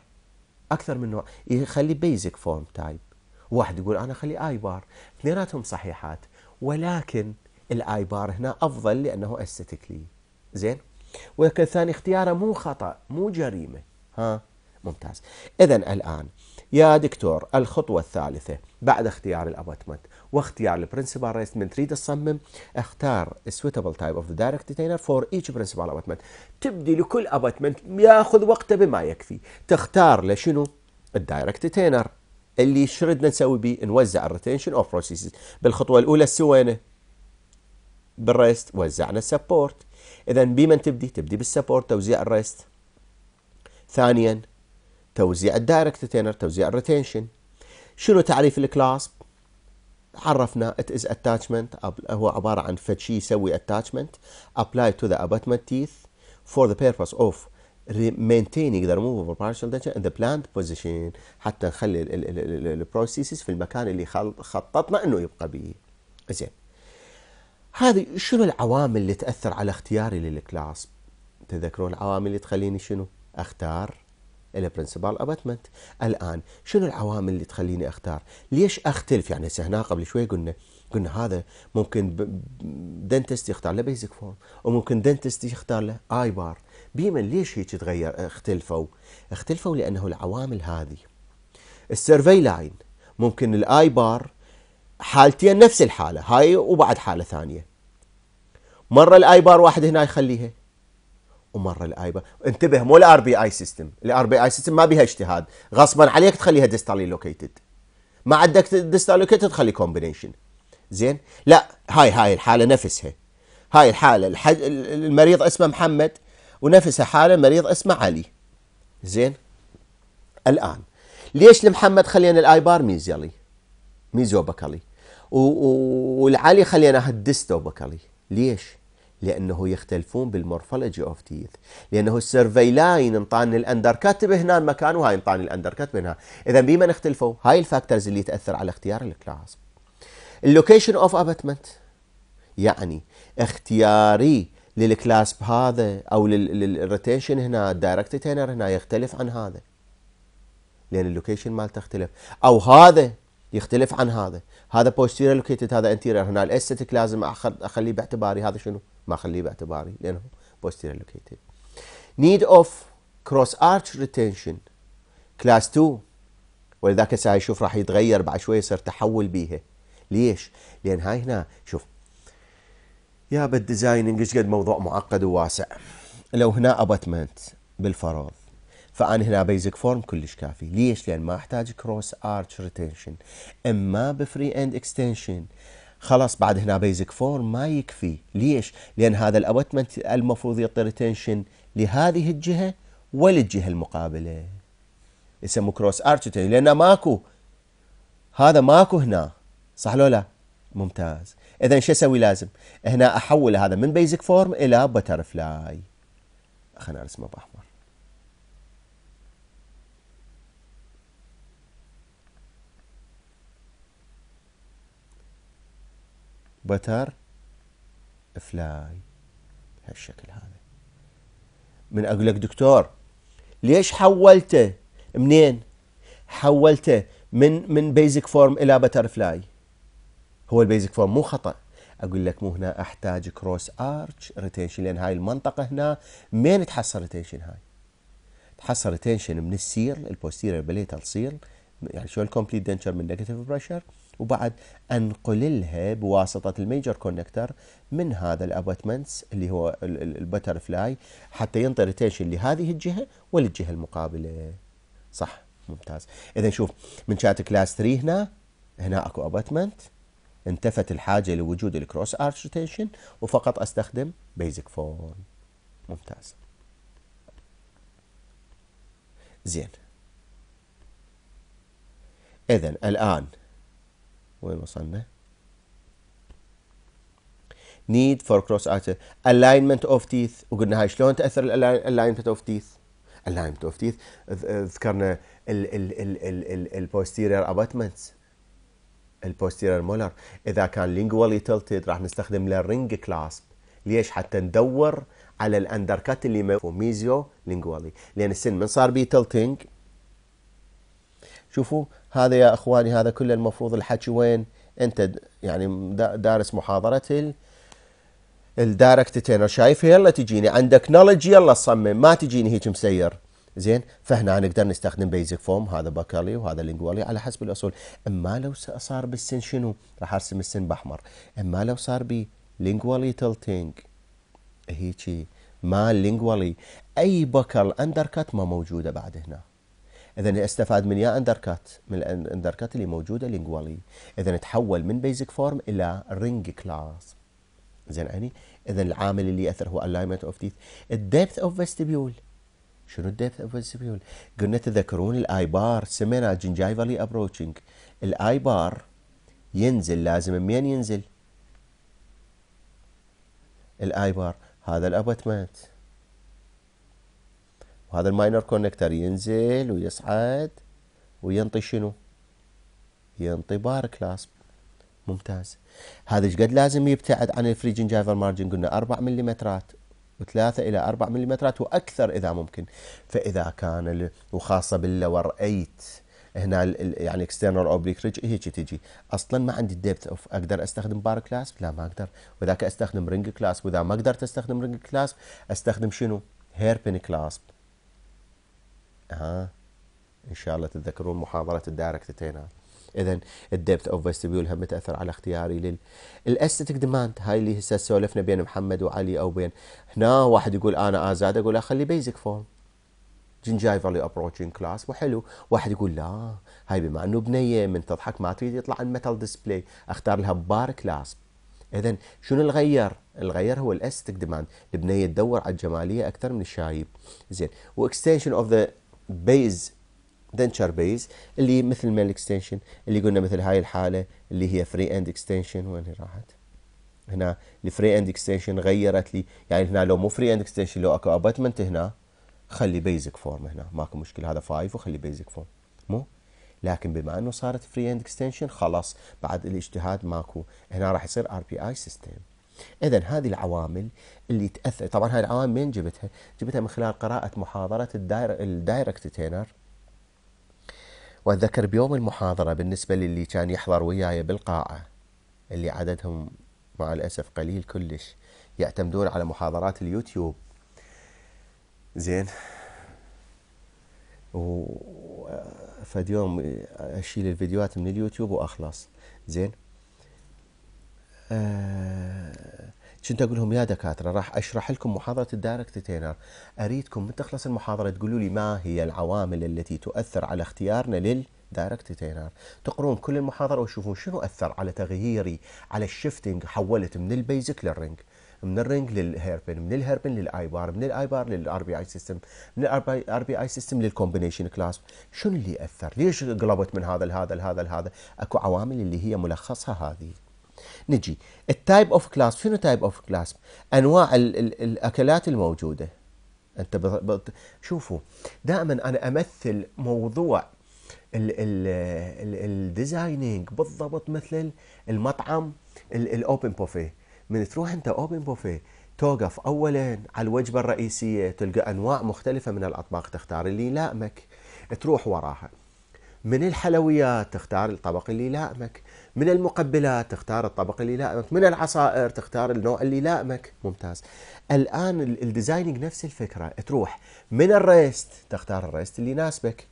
أكثر من نوع يخلي بيزك فورم تايب واحد يقول أنا أخلي آي بار اثنيناتهم صحيحات ولكن الآي بار هنا أفضل لأنه أستيتيكلي زين ولكن الثاني اختياره مو خطأ مو جريمة ها ممتاز إذا الآن يا دكتور الخطوة الثالثة بعد اختيار الابوتمنت واختيار البرنسبال ريست من تريد تصمم اختار سويتبل تايب اوف دايركت ديتينر فور ايتش برنسبال ابوتمنت تبدي لكل ابوتمنت ياخذ وقته بما يكفي تختار لشنو الدايركت ديتينر اللي شردنا نسوي بيه نوزع الريتنشن اوف بروسيسز بالخطوه الاولى سوينا بالريست وزعنا السبورت اذا بمن تبدي تبدي بالسبورت توزيع الريست ثانيا توزيع الدايركت ريتينر توزيع الريتينشن شنو تعريف الكلاسب عرفنا it is attachment هو عبارة عن فتشي شيء يسوي attachment apply to the abutment teeth for the purpose of maintaining the removable partial denture in the planned position حتى نخلي البروسيسز في المكان اللي خططنا انه يبقى به زين هذه شنو العوامل اللي تاثر على اختياري للكلاسب تذكرون العوامل اللي تخليني شنو اختار الى برنسبال اباتمنت الان شنو العوامل اللي تخليني اختار ليش اختلف يعني هسه هنا قبل شوي قلنا قلنا هذا ممكن دنتست يختار له بيزك فورم وممكن دنتست يختار له اي بار بيمن ليش هيك تغير اختلفوا اختلفوا لانه العوامل هذه السيرفي لاين ممكن الاي بار حالتين نفس الحاله هاي وبعد حاله ثانيه مره الاي بار واحد هنا يخليها ومره الايبا انتبه مو الار بي اي سيستم الار بي اي سيستم ما بيها اجتهاد غصبا عليك تخليها ديستالي لوكيتد ما عندك ديستالي لوكيتد خلي كومبينيشن زين لا هاي هاي الحاله نفسها هاي الحاله الحج... المريض اسمه محمد ونفسها حاله مريض اسمه علي زين الان ليش لمحمد خلينا الاي بار ميزيالي ميزوبكالي والعلي خليناها الديستو ليش؟ لانه يختلفون بالمورفولوجي اوف تيث لانه السيرفي لاين انطان الاندر كت بهنا مكان وهاي انطان الاندر كت بهنا اذا بما اختلفوا هاي الفاكتورز اللي تاثر على اختيار الكلاس اللوكيشن اوف ابتمنت يعني اختياري للكلاس هذا او للروتيشن هنا الدايركت تينر هنا يختلف عن هذا لان اللوكيشن مالته تختلف او هذا يختلف عن هذا هذا بوستيرير لوكيتد هذا انتيرير هنا الاستاتيك لازم اخليه باعتباري هذا شنو ما اخليه باعتباري لانه بوستير لوكيتد نيد اوف كروس ارتش ريتنشن كلاس 2 ولذاك هسه شوف راح يتغير بعد شوي يصير تحول بيها ليش؟ لان هاي هنا شوف يا بالديزايننج ايش قد موضوع معقد وواسع لو هنا ابتمنت بالفرض فانا هنا بيزك فورم كلش كافي ليش؟ لان ما احتاج كروس ارتش ريتنشن اما بفري اند اكستنشن خلاص بعد هنا بيزك فور ما يكفي ليش لأن هذا الأبوتمنت المفروض يعطي ريتنشن لهذه الجهة وللجهة المقابلة يسموه كروس ارتيتي لان ماكو هذا ماكو هنا صح لو لا ممتاز اذا شو اسوي لازم هنا احول هذا من بيزك فورم الى بترفلاي خلينا ارسمه باحمر بتر فلاي بهالشكل هذا من اقول لك دكتور ليش حولته منين حولته من من بيزك فورم الى بتر فلاي هو البيزك فورم مو خطا اقول لك مو هنا احتاج كروس ارتش ريتينشن لان هاي المنطقه هنا مين تحصل ريتينشن هاي تحصل ريتينشن من السير البوستيرير بليتال سيل يعني شو الكومبليت دنشر من نيجاتيف بريشر وبعد انقللها بواسطه الميجر كونكتر من هذا الابوتمنتس اللي هو البتر فلاي حتى ينطي ريتيشن لهذه الجهه وللجهه المقابله صح ممتاز اذا شوف من شات كلاس 3 هنا هنا اكو ابوتمنت انتفت الحاجه لوجود الكروس ارش روتيشن وفقط استخدم بيزك فورم ممتاز زين اذا الان Where was I now? need for cross item alignment of teeth وقلنا هاي شلون تاثر alignment of teeth alignment of teeth ذكرنا ال ال ال ال ال ال posterior abutments ال posterior molar اذا كان lingually tilted راح نستخدم له ring clasp ليش حتى ندور على الاندركت اللي ميزيو lingually لان السن من صار بيه tilting شوفوا هذا يا اخواني هذا كله المفروض الحكي وين انت يعني دارس محاضره الدايركت تينر شايف يلا تجيني عندك نولج يلا صمم ما تجيني هيك مسير زين فهنا نقدر نستخدم بيزك فوم هذا بكالي وهذا لينجوالي على حسب الاصول اما لو صار بالسن شنو راح ارسم السن باحمر اما لو صار بي لينجوالي تلتينج هيجي ما لينجوالي اي بكل اندر كات ما موجوده بعد هنا اذا استفاد من يا اندركات من الاندركات اللي موجوده لينجوالي اذا تحول من بيزك فورم الى رينج كلاس زين اني اذا العامل اللي ياثر هو الاينمنت اوف تيث الديبث اوف فيستيبيول شنو الديبث اوف فيستيبيول قلنا تذكرون الاي بار سمينا جنجايفالي ابروتشنج الاي بار ينزل لازم منين ينزل الاي بار هذا الابوتمنت وهذا الماينر كونكتر ينزل ويصعد وينطي شنو ينطي بار كلاسب ممتاز هذا ايش قد لازم يبتعد عن الفريجن جايفر مارجن قلنا 4 ملم وثلاثة إلى 4 مليمترات وأكثر إذا ممكن فإذا كان وخاصة باللور 8 هنا يعني اكسترنال اوبليك ريج هيك تجي اصلا ما عندي ديبث اوف اقدر استخدم بار كلاسب لا ما اقدر وذاك استخدم رينج كلاسب واذا ما قدرت استخدم رينج كلاسب استخدم شنو هيربن كلاسب ها ان شاء الله تتذكرون محاضره الدايركت تينر اذا الدبث اوف فيستبيول هم تاثر على اختياري لل الاستيتيك ديماند هاي اللي هسه سولفنا بين محمد وعلي او بين هنا واحد يقول انا ازاد اقول اخلي بيزك فورم جنجايفرلي ابروتشنج كلاس وحلو واحد يقول لا هاي بما انه بنيه من تضحك ما تريد يطلع الميتال ديسبلاي اختار لها بار كلاس اذا شنو الغير؟ الغير هو الاستيك ديماند البنيه تدور على الجماليه اكثر من الشايب زين واكستنشن اوف ذا بيز دنتشر بيز اللي مثل ما الاكستنشن اللي قلنا مثل هاي الحاله اللي هي فري اند اكستنشن وين راحت هنا الفري اند اكستنشن غيرت لي يعني هنا لو مو فري اند اكستنشن لو اكو ابتمنت هنا خلي بيزك فورم هنا ماكو مشكله هذا 5 وخلي بيزك فورم مو لكن بما انه صارت فري اند اكستنشن خلاص بعد الاجتهاد ماكو هنا راح يصير ار بي اي سيستم اذا هذه العوامل اللي تاثر طبعا هذه العوامل من جبتها؟ جبتها من خلال قراءه محاضره الداير... الدايركت تينر واتذكر بيوم المحاضره بالنسبه للي كان يحضر وياي بالقاعه اللي عددهم مع الاسف قليل كلش يعتمدون على محاضرات اليوتيوب زين و فديوم يوم اشيل الفيديوهات من اليوتيوب واخلص زين كنت آه، اقول لهم يا دكاتره راح اشرح لكم محاضره الدايركت تينر اريدكم من تخلص المحاضره تقولوا لي ما هي العوامل التي تؤثر على اختيارنا للدايركت تينر تقرون كل المحاضره وتشوفون شنو اثر على تغييري على الشفتنج حولت من البيزك للرينج من الرينج للهيربن من الهيربن للاي بار من الاي بار للار بي اي سيستم من الار بي اي سيستم للكومبينيشن كلاس شنو اللي اثر ليش قلبت من هذا لهذا لهذا لهذا اكو عوامل اللي هي ملخصها هذه نجي التايب اوف كلاس شنو تايب اوف كلاس انواع الـ الـ الاكلات الموجوده انت بط... شوفوا دائما انا امثل موضوع الديزايننج بالضبط مثل المطعم الاوبن بوفيه من تروح انت اوبن بوفيه توقف اولا على الوجبه الرئيسيه تلقى انواع مختلفه من الاطباق تختار اللي يلائمك تروح وراها من الحلويات تختار الطبق اللي يلائمك من المقبلات تختار الطبق اللي يلائمك من العصائر تختار النوع اللي يلائمك ممتاز الآن الديزايننج نفس الفكرة تروح من الريست تختار الريست اللي يناسبك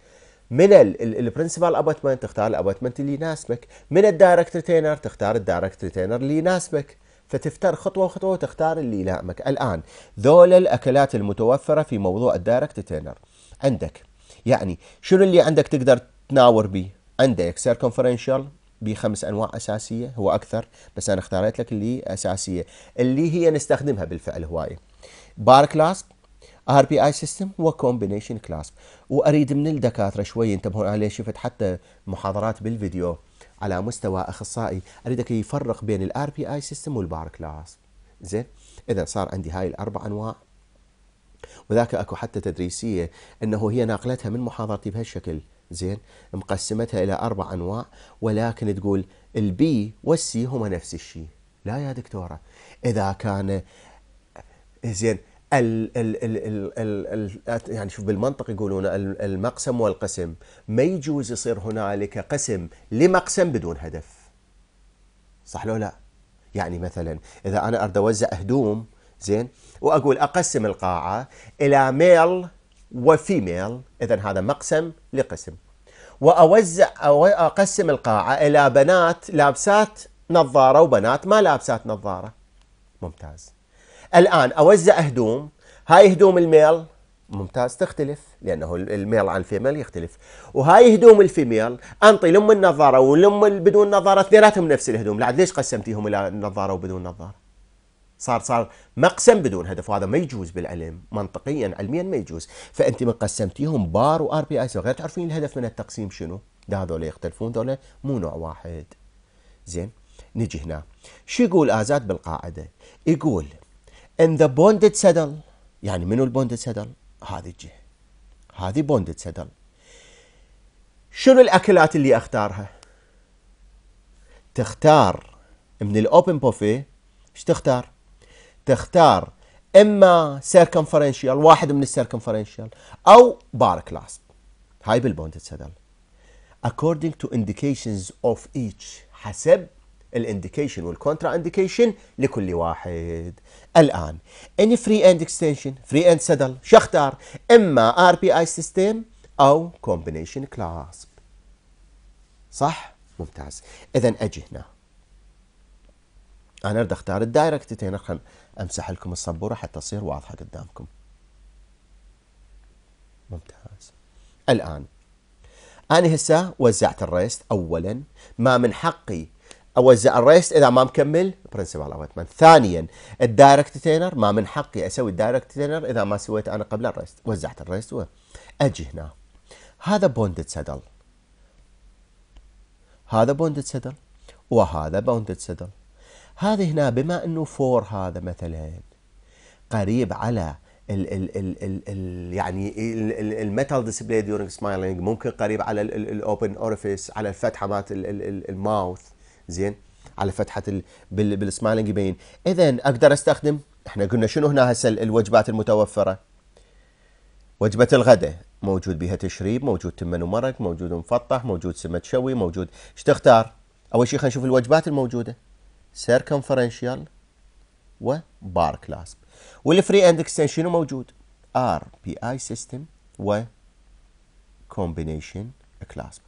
من البرنسبال ابوتمنت تختار الابوتمنت اللي يناسبك من الدايركت ريتينر تختار الدايركت ريتينر اللي يناسبك فتفتر خطوه خطوه وتختار اللي يلائمك الان ذول الاكلات المتوفره في موضوع الدايركت ريتينر عندك يعني شنو اللي عندك تقدر تناور بيه عندك سيركونفرنشال بخمس انواع اساسيه هو اكثر بس انا اختاريت لك اللي اساسيه اللي هي نستخدمها بالفعل هوايه بار كلاس ار بي اي سيستم وكومبينيشن كلاس واريد من الدكاتره شوي ينتبهون عليه شفت حتى محاضرات بالفيديو على مستوى اخصائي اريدك يفرق بين الار بي اي سيستم والبار كلاس زين اذا صار عندي هاي الاربع انواع وذاك اكو حتى تدريسيه انه هي ناقلتها من محاضرتي بهالشكل زين مقسمتها الى اربع انواع ولكن تقول البي والسي هما نفس الشيء لا يا دكتوره اذا كان زين ال ال ال ال ال ال يعني شوف بالمنطق يقولون المقسم والقسم ما يجوز يصير هنالك قسم لمقسم بدون هدف صح لو لا يعني مثلا اذا انا اريد اوزع هدوم زين واقول اقسم القاعه الى ميل وفيميل إذا هذا مقسم لقسم وأوزع أو أقسم القاعة إلى بنات لابسات نظارة وبنات ما لابسات نظارة ممتاز الآن أوزع هدوم هاي هدوم الميل ممتاز تختلف لانه الميل عن الفيميل يختلف وهاي هدوم الفيميل انطي لم النظاره ولم بدون نظاره اثنيناتهم نفس الهدوم لعد ليش قسمتيهم الى نظاره وبدون نظاره صار صار مقسم بدون هدف وهذا ما يجوز بالعلم منطقيا علميا ما يجوز فانت من قسمتيهم بار وار بي اي غير تعرفين الهدف من التقسيم شنو ده هذول يختلفون دولة مو نوع واحد زين نجي هنا شو يقول آزاد بالقاعدة يقول ان ذا بوندد سدل يعني منو البوندد سدل هذه الجهة هذه بوندد سدل شنو الأكلات اللي أختارها تختار من الأوبن بوفيه ايش تختار تختار اما سيركمفرنشال واحد من السيركمفرنشال او بار كلاسب هاي بالبوند سدل according to indications of each حسب الانديكيشن والكونترا انديكيشن لكل واحد الان اني فري اند اكستنشن فري اند سدل شو اختار اما ار بي اي سيستم او كومبينيشن كلاسب صح ممتاز اذا اجي هنا انا اريد اختار الدايركت تينر خل امسح لكم السبوره حتى تصير واضحه قدامكم ممتاز الان انا هسه وزعت الريست اولا ما من حقي اوزع الريست اذا ما مكمل برنسبل اوتمان ثانيا الدايركت تينر ما من حقي اسوي الدايركت تينر اذا ما سويت انا قبل الريست وزعت الريست و اجي هنا هذا بوندد سدل هذا بوندد سدل وهذا بوندد سدل هذه هنا بما أنه فور هذا مثلا قريب على ال ال ال ال ال يعني الميتال ديسبلاي ديورنج سمايلينج ممكن قريب على الاوبن اورفيس على الفتحه مالت الماوث زين على فتحه بالسمايلينج يبين اذا اقدر استخدم احنا قلنا شنو هنا هسه الوجبات المتوفره وجبه الغداء موجود بها تشريب موجود تمن ومرق موجود مفطح موجود سمك شوي موجود ايش تختار اول شيء خلينا نشوف الوجبات الموجوده و bar clasp والفري اند اكستنشن موجود ار بي اي سيستم و كومبينيشن كلاس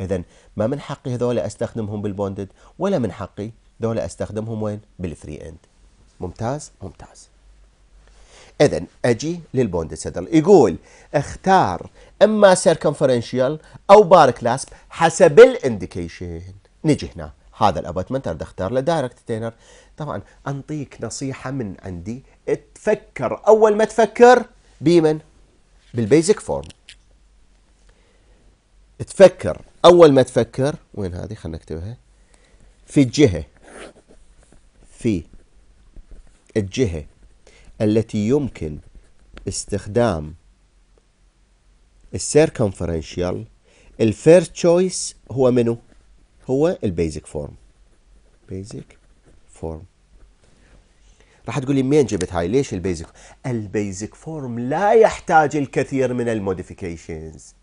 اذا ما من حقي هذول استخدمهم بالبوندد ولا من حقي هذول استخدمهم وين بالفري اند ممتاز ممتاز اذا اجي للبوند سدل يقول اختار اما سيركمفرنشال او بار كلاسب حسب الانديكيشن نجي هنا هذا الابوتمنت اريد اختار له دايركت تينر طبعا انطيك نصيحه من عندي تفكر اول ما تفكر بمن بالبيزك فورم تفكر اول ما تفكر وين هذه خلينا نكتبها في الجهه في الجهه التي يمكن استخدام السيركمفرنشال الفيرست تشويس هو منو؟ هو البيزك فورم بيزك فورم راح تقول لي منين جبت هاي ليش البيزك البيزك فورم لا يحتاج الكثير من الموديفيكيشنز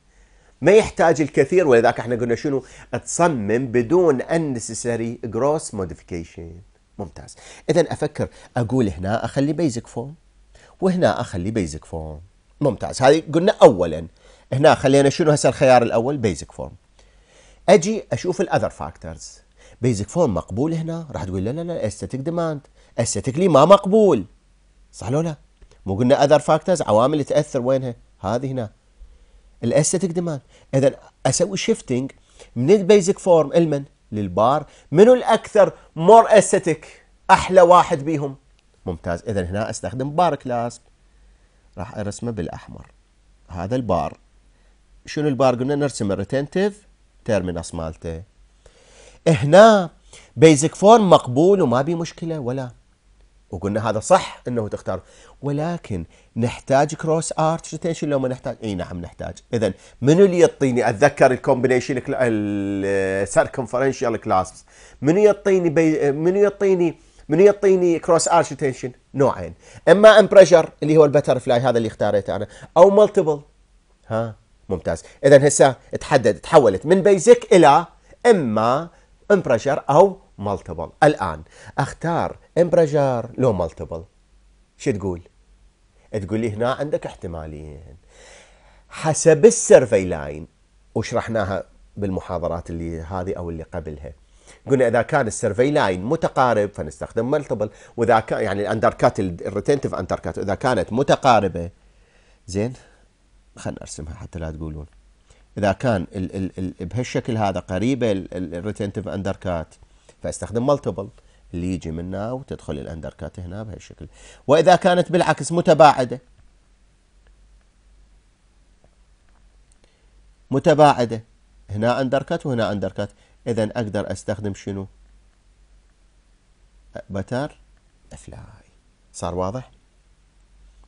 ما يحتاج الكثير ولذلك احنا قلنا شنو تصمم بدون ان unnecessary جروس موديفيكيشن ممتاز اذا افكر اقول هنا اخلي بيزك فورم وهنا اخلي بيزك فورم ممتاز هذه قلنا اولا هنا خلينا شنو هسه الخيار الاول بيزك فورم اجي اشوف الاذر فاكتورز بيزك فورم مقبول هنا راح تقول لا لا لا استاتيك ديماند استاتيكلي ما مقبول صح لو لا مو قلنا اذر فاكتورز عوامل تاثر وينها هذه هنا الاستاتيك ديماند اذا اسوي شيفتنج من البيزك فورم المن للبار منو الاكثر مور استاتيك احلى واحد بيهم ممتاز اذا هنا استخدم بار كلاس راح ارسمه بالاحمر هذا البار شنو البار قلنا نرسم الريتنتيف التيرمينس مالته هنا بيزك فورم مقبول وما بي مشكله ولا وقلنا هذا صح انه تختار ولكن نحتاج كروس ارت روتيشن لو ما نحتاج اي نعم نحتاج اذا منو اللي يعطيني اتذكر الكومبينيشن السيركمفرنشال كلاس منو يعطيني بي... منو يعطيني منو يعطيني كروس ارت روتيشن نوعين اما امبريشر اللي هو البتر فلاي هذا اللي اختاريته انا او مالتيبل ها ممتاز اذا هسه تحدد تحولت من بيزك الى اما امبرجر او مالتيبل الان اختار امبرجر لو مالتيبل شو تقول تقول لي هنا عندك احتمالين حسب السيرفي لاين وشرحناها بالمحاضرات اللي هذه او اللي قبلها قلنا اذا كان السيرفي لاين متقارب فنستخدم مالتيبل واذا كان يعني الاندر كات الريتنتيف اندر كات اذا كانت متقاربه زين خلنا نرسمها حتى لا تقولون اذا كان ال ال ال بهالشكل هذا قريبه الريتنتف اندر كات فاستخدم مالتيبل اللي يجي منها وتدخل الاندر كات هنا بهالشكل واذا كانت بالعكس متباعده متباعده هنا اندر كات وهنا اندر كات اذا اقدر استخدم شنو بتر افلاي صار واضح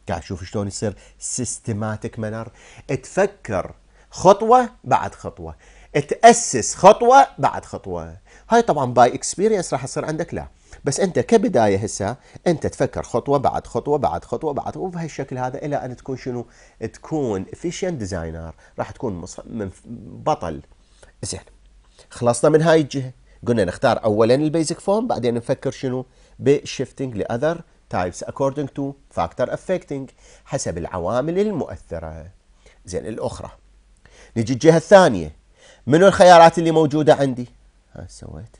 قاعد تشوف شلون يصير سيستماتيك مانر تفكر خطوه بعد خطوه تاسس خطوه بعد خطوه هاي طبعا باي اكسبيرينس راح تصير عندك لا بس انت كبدايه هسه انت تفكر خطوه بعد خطوه بعد خطوه بعد خطوه بهالشكل هذا الى ان تكون شنو؟ تكون افيشنت ديزاينر راح تكون بطل زين خلصنا من هاي الجهه قلنا نختار اولا البيزك فورم بعدين نفكر شنو؟ بشيفتنج لاذر types according to factor affecting حسب العوامل المؤثرة زين الأخرى نجي الجهة الثانية منو الخيارات اللي موجودة عندي ها سويت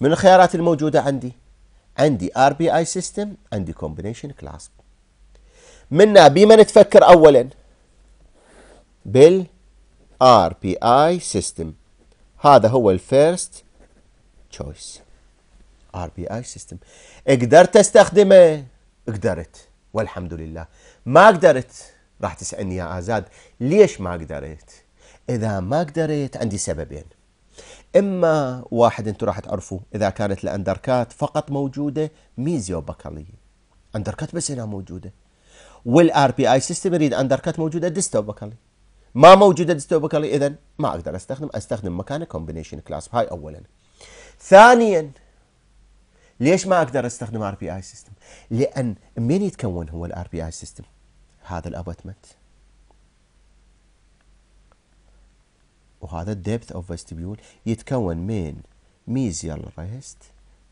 من الخيارات الموجودة عندي عندي RBI system عندي combination class منا بما نتفكر أولا بال RPI system هذا هو الفيرست choice ار بي اي سيستم قدرت استخدمه قدرت والحمد لله ما قدرت راح تسالني يا عزاد ليش ما قدرت اذا ما قدرت عندي سببين اما واحد انتم راح تعرفوا اذا كانت الاندركات فقط موجوده ميزيو بكالي اندركات بس هنا موجوده والار بي اي سيستم يريد اندركات موجوده ديستو بكالي ما موجوده ديستو بكالي اذا ما اقدر استخدم استخدم مكانه كومبينيشن كلاس هاي اولا ثانيا ليش ما اقدر استخدم ار بي اي سيستم؟ لان منين يتكون هو الار بي اي سيستم؟ هذا الابوتمنت وهذا الديبث اوف فيستبيول يتكون من ميزيال ريست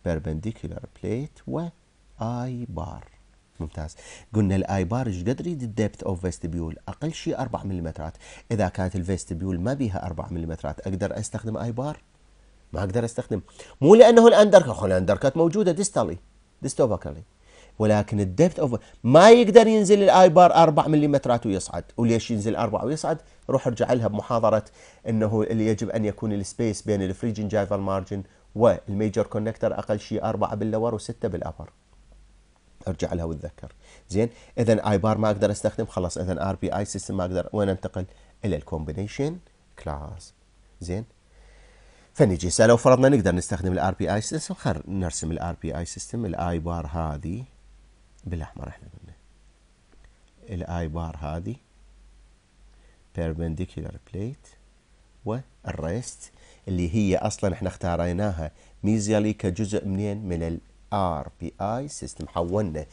بيربنديكولار بليت و اي بار ممتاز قلنا الاي بار ايش قدر يريد الديبث اوف فيستبيول اقل شيء 4 ملم اذا كانت الفيستبيول ما بيها 4 ملم اقدر استخدم اي بار ما اقدر استخدم مو لانه الاندركت اخو الاندركات موجوده ديستالي ديستوباكالي ولكن الدبت اوف ما يقدر ينزل الاي بار 4 ملم ويصعد وليش ينزل 4 ويصعد روح ارجع لها بمحاضره انه اللي يجب ان يكون السبيس بين الفريجن جايفر مارجن والميجر كونكتر اقل شيء 4 باللور و6 بالابر ارجع لها وتذكر زين اذا اي بار ما اقدر استخدم خلاص اذا ار بي اي سيستم ما اقدر وين انتقل الى الكومبينيشن كلاس زين فنجي هسه لو فرضنا نقدر نستخدم الار بي اي سيستم خل نرسم الار بي اي سيستم الاي بار هذه بالاحمر احنا قلنا الاي بار هذه بيربنديكولار بليت والريست اللي هي اصلا احنا اختاريناها ميزيالي كجزء منين من الار بي اي سيستم حولنا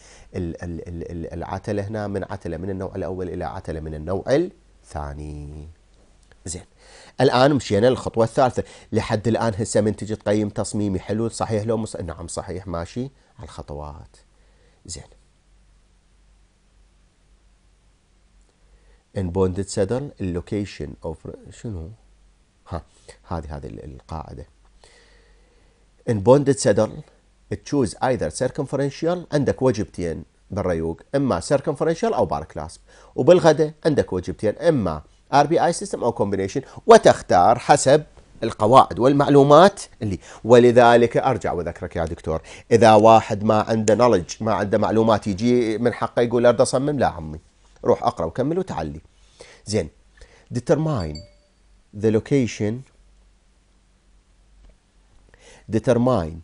العتله هنا من عتله من النوع الاول الى عتله من النوع الثاني زين الآن مشينا للخطوة الثالثة لحد الآن هسه من تجي تقيم تصميمي حلو صحيح لو مص... نعم صحيح ماشي على الخطوات زين ان بوندد سدر اللوكيشن اوف شنو ها هذه هذه القاعده ان بوندد سدر تشوز ايذر سيركمفرنشال عندك وجبتين بالريوق اما سيركمفرنشال او بار كلاسب وبالغداء عندك وجبتين اما ار بي اي سيستم او كومبينيشن وتختار حسب القواعد والمعلومات اللي ولذلك ارجع واذكرك يا دكتور اذا واحد ما عنده نولج ما عنده معلومات يجي من حقه يقول ارد اصمم لا عمي روح اقرا وكمل وتعلي زين determine the location determine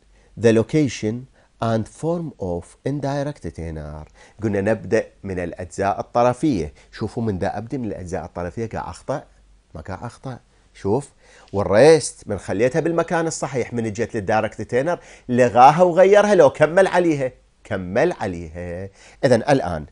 the location and form of indirect tenor قلنا نبدأ من الأجزاء الطرفية شوفوا من دا أبدأ من الأجزاء الطرفية اخطا ما اخطا شوف والريست من خليتها بالمكان الصحيح من اجت للدايركت تينر لغاها وغيرها لو كمل عليها كمل عليها اذا الان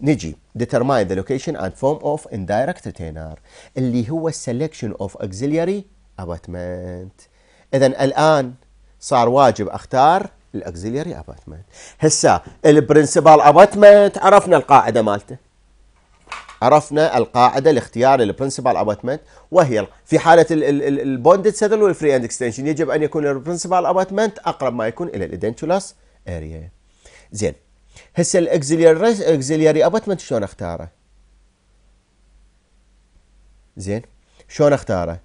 نجي determine the location and form of indirect tenor اللي هو selection of auxiliary abutment اذا الان صار واجب اختار الاكزيليري ابارتمنت هسه البرنسبال ابارتمنت عرفنا القاعده مالته عرفنا القاعده لاختيار البرنسبال ابارتمنت وهي في حاله البوندد سدل والفري اند اكستنشن يجب ان يكون البرنسبال ابارتمنت اقرب ما يكون الى الادنتولاس اريا زين هسه الاكزيليري ابارتمنت شلون اختاره زين شلون اختاره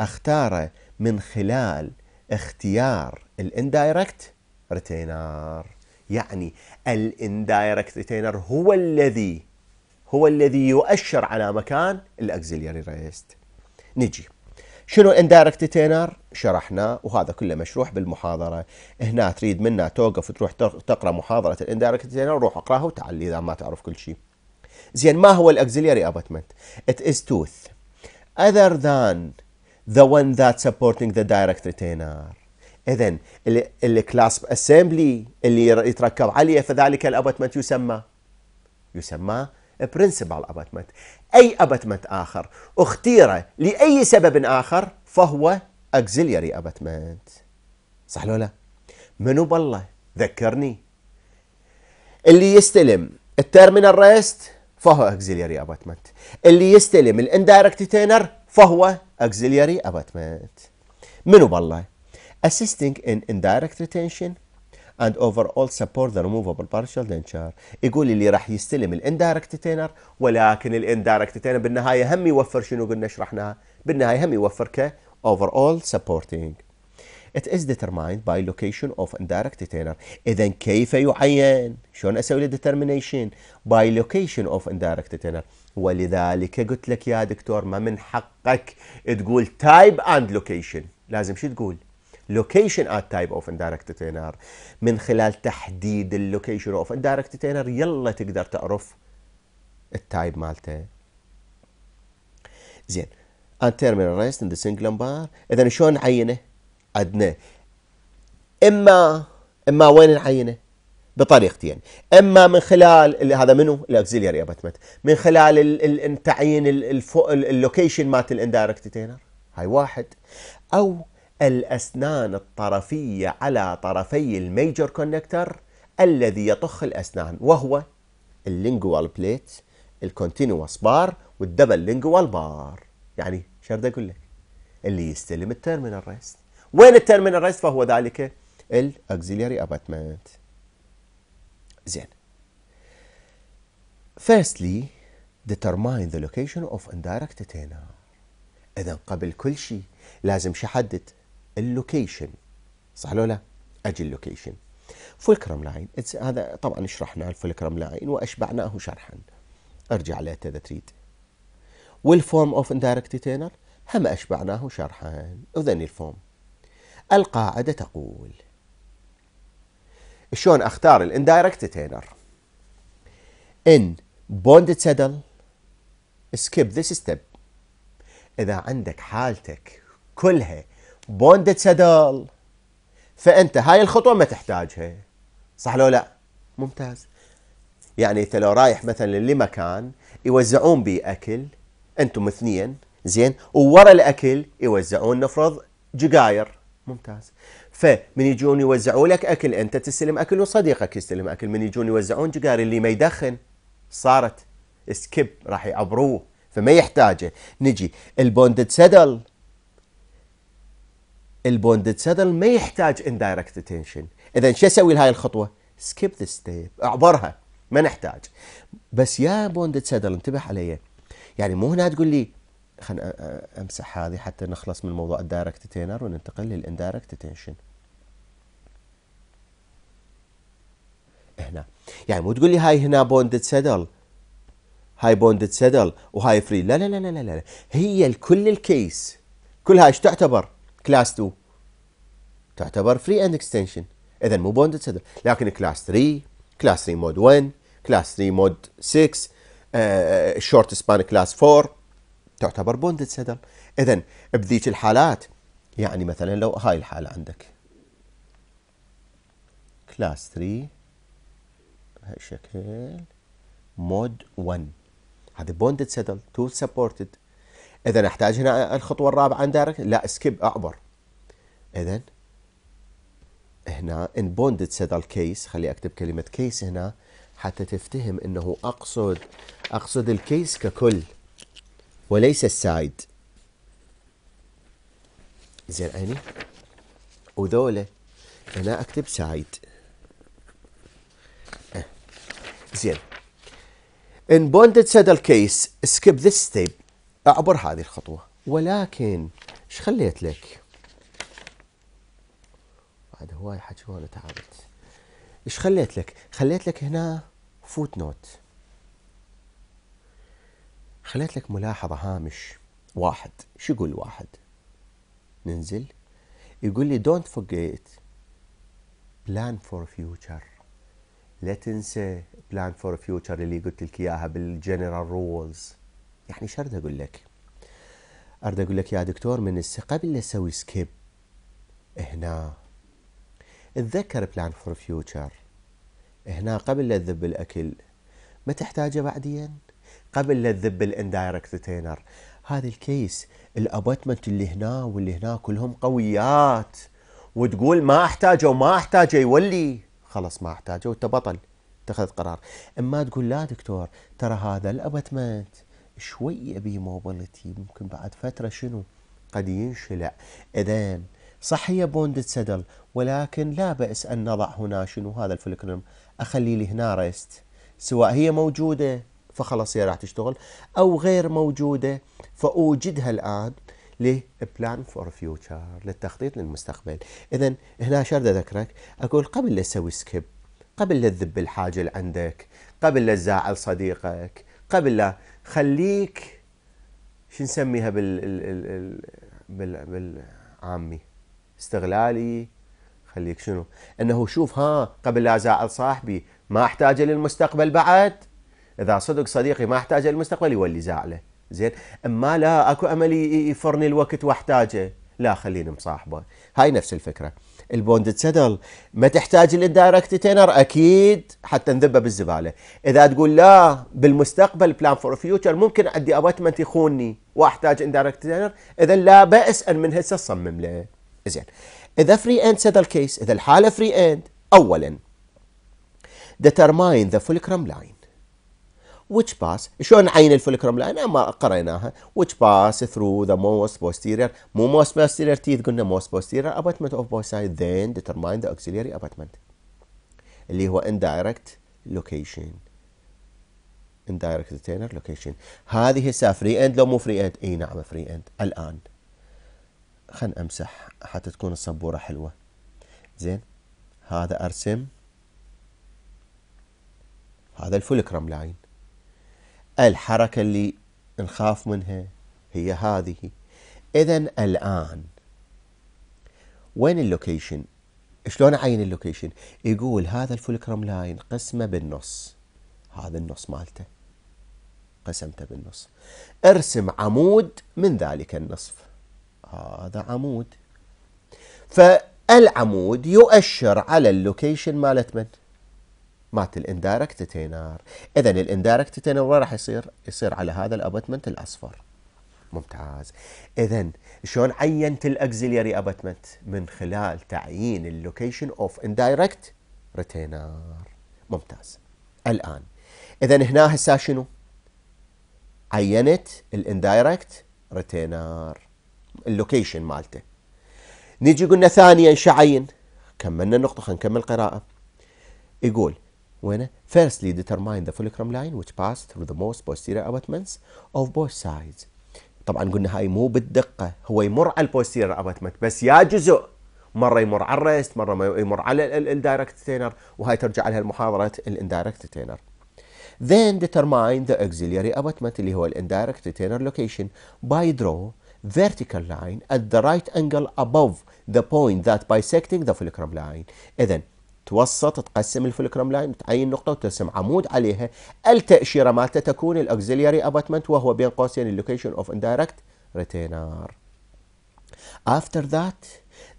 اختاره من خلال اختيار الاندايركت ريتينر يعني الاندايركت ريتينر هو الذي هو الذي يؤشر على مكان الاكزيلياري ريست نجي شنو الاندايركت ريتينر شرحنا وهذا كله مشروح بالمحاضره هنا تريد منا توقف تروح تقرا محاضره الاندايركت ريتينر روح اقراها وتعال اذا ما تعرف كل شيء زين ما هو الاكزيلياري ابوتمنت it is tooth other than the one that supporting the direct retainer إذا الكلاس أسمبلي اللي يتركب عليه فذلك الأبتمنت يسمى يسمى برنسبال أبتمنت أي أبتمنت آخر اختير لأي سبب آخر فهو أكزيلياري أبتمنت صح لو لا؟ منو بالله؟ ذكرني اللي يستلم التيرمينال ريست فهو أكزيلياري أبتمنت اللي يستلم الاندايركت تينر فهو أكزيلياري أبتمنت منو بالله؟ assisting in indirect retention and overall support the removable partial denture يقول اللي راح يستلم الاندايركت تينر ولكن الاندايركت تينر بالنهايه هم يوفر شنو قلنا شرحناها بالنهايه هم يوفر ك overall supporting It is determined by location of indirect retainer. إذا كيف يعين؟ شلون أسوي له determination؟ by location of indirect retainer. ولذلك قلت لك يا دكتور ما من حقك تقول type and location. لازم شو تقول؟ location at type of indirect تينر من خلال تحديد اللوكيشن اوف indirect تينر يلا تقدر تعرف التايب مالته زين ان تيرمينال ريست ان ذا سنجل bar اذا شلون نعينه؟ عندنا اما اما وين نعينه؟ بطريقتين اما من خلال هذا منو الاكزيلياري ابتمنت من خلال تعيين اللوكيشن مالت الاندايركت تينر هاي واحد او الأسنان الطرفية على طرفي الميجر كونكتر الذي يطخ الأسنان وهو اللينجوال بليت الكونتينوس بار والدبل لينجوال بار يعني شرد أقول لك اللي يستلم التيرمينال ريست وين التيرمينال ريست فهو ذلك الأكزيلياري أباتمنت زين فيرستلي determine the location of indirect اذا قبل كل شيء لازم شحدد اللوكيشن صح لو لا؟ اجي اللوكيشن فولكرم لاين هذا طبعا شرحنا الفولكرم لاين واشبعناه شرحا ارجع له اذا تريد والفورم اوف اندايركت ديتينر هم اشبعناه شرحا اذن الفورم القاعده تقول شلون اختار الاندايركت ديتينر ان بوند سدل سكيب ذيس ستيب إذا عندك حالتك كلها بوندة سدل فأنت هاي الخطوة ما تحتاجها صح لو لا ممتاز يعني أنت لو رايح مثلا لمكان يوزعون بيه أكل أنتم اثنين زين وورا الأكل يوزعون نفرض جقاير ممتاز فمن يجون يوزعوا لك أكل أنت تستلم أكل وصديقك يستلم أكل من يجون يوزعون جقاير اللي ما يدخن صارت سكيب راح يعبروه فما يحتاجه نجي البوندد سدل البوندد سدل ما يحتاج اندايركت اتنشن اذا شو اسوي لهاي الخطوه سكيب ذا ستيب اعبرها ما نحتاج بس يا بوندد سدل انتبه علي يعني مو هنا تقول لي خلنا امسح هذه حتى نخلص من موضوع الدايركت تينر وننتقل للاندايركت تنشن هنا يعني مو تقول لي هاي هنا بوندد سدل هاي بوندد سدل وهاي فري لا لا لا لا لا هي الكل الكيس كل هاي ايش تعتبر كلاس 2 تعتبر فري اند اكستنشن اذا مو بوندد صدر لكن كلاس 3 كلاس 3 مود 1 كلاس 3 مود 6 شورت سبان كلاس 4 تعتبر بوندد صدر اذا بذيك الحالات يعني مثلا لو هاي الحاله عندك كلاس 3 بهالشكل مود 1 هذه بوندد سيدل تول سبورتد اذا احتاج هنا الخطوه الرابعه عندك دايركت لا سكيب اعبر اذا هنا ان بوندت said الكيس خلي اكتب كلمه كيس هنا حتى تفتهم انه اقصد اقصد الكيس ككل وليس السايد زين عيني وذولا هنا اكتب سايد أه. زين In bonded سيد case سكيب this ستيب أعبر هذه الخطوة ولكن ايش خليت لك بعد هواي حكي وانا تعبت ايش خليت لك خليت لك هنا فوت نوت خليت لك ملاحظة هامش واحد شو يقول واحد ننزل يقول لي don't forget plan for future لا تنسى plan for future اللي قلت لك اياها بالجنرال رولز يعني شو اريد اقول لك ارد اقول لك يا دكتور من هسه قبل اسوي سكيب هنا تذكر بلان فور فيوتشر هنا قبل لا تذب الاكل ما تحتاجه بعدين قبل لا تذب الاندايركت تينر هذا الكيس الابوتمنت اللي هنا واللي هنا كلهم قويات وتقول ما احتاجه وما احتاجه يولي خلاص ما احتاجه وانت بطل اتخذت قرار اما تقول لا دكتور ترى هذا الابوتمنت شوي ابي موبيلتي ممكن بعد فتره شنو قد ينشلع اذا صحية بوندد سدل ولكن لا بأس أن نضع هنا شنو هذا الفلكرم أخلي لي هنا ريست سواء هي موجودة فخلاص هي راح تشتغل أو غير موجودة فأوجدها الآن لبلان فور فيوتشر للتخطيط للمستقبل إذا هنا شرد أذكرك أقول قبل لا تسوي سكيب قبل لا تذب الحاجة اللي عندك قبل لا تزعل صديقك قبل لا خليك شو نسميها بال بال بالعامي استغلالي خليك شنو انه شوف ها قبل لا ازعل صاحبي ما احتاجه للمستقبل بعد اذا صدق صديقي ما احتاجه للمستقبل يولي زعله زين اما لا اكو امل يفرني الوقت واحتاجه لا خليني مصاحبه هاي نفس الفكره البوند تسدل ما تحتاج للدايركت تينر اكيد حتى نذبه بالزباله اذا تقول لا بالمستقبل بلان فور فيوتشر ممكن عندي ابتمنت يخونني واحتاج اندايركت تينر اذا لا باس ان من هسه تصمم له زين إذا فري اند سد كيس إذا الحالة فري اند أولا determine the fulcrum line which pass شلون نعين الفولكرم لاين ما قريناها which pass through the most posterior مو most posterior teeth قلنا most posterior abutment of both sides then determine the auxiliary abutment اللي هو indirect location indirect retainer location هذه هسه فري اند لو مو فري اند اي نعم فري اند الان خل امسح حتى تكون السبورة حلوة زين هذا ارسم هذا الفولكرم لاين الحركة اللي نخاف منها هي هذه اذا الان وين اللوكيشن شلون اعين اللوكيشن يقول هذا الفولكرم لاين قسمه بالنص هذا النص مالته قسمته بالنص ارسم عمود من ذلك النصف هذا عمود فالعمود يؤشر على اللوكيشن مالت من؟ مالت الاندايركت تينار اذا الاندايركت تينار وين راح يصير؟ يصير على هذا الابتمنت الاصفر ممتاز اذا شلون عينت الاكزيليري ابتمنت؟ من خلال تعيين اللوكيشن اوف اندايركت ريتينر ممتاز الان اذا هنا هسه شنو؟ عينت الاندايركت ريتينر اللوكيشن مالته نجي قلنا ثانيا شعين كملنا النقطة خلينا نكمل قراءة يقول وينه firstly determine the fulcrum line which باس through the most posterior abutments of both sides طبعا قلنا هاي مو بالدقة هو يمر على البوستيرير ابوتمنت بس يا جزء مرة يمر على الريست مرة يمر على الدايركت تينر وهاي ترجع لها المحاضرة الاندايركت تينر then determine the auxiliary abutment اللي هو الاندايركت retainer location by draw vertical line at the right angle above the point that bisecting the fulcrum line إذا توسط تقسم الفلكرم لاين تعين نقطة وترسم عمود عليها التأشيرة مالته تكون الأكزيلياري أباتمنت وهو بين قوسين اللوكيشن أوف indirect retainer After that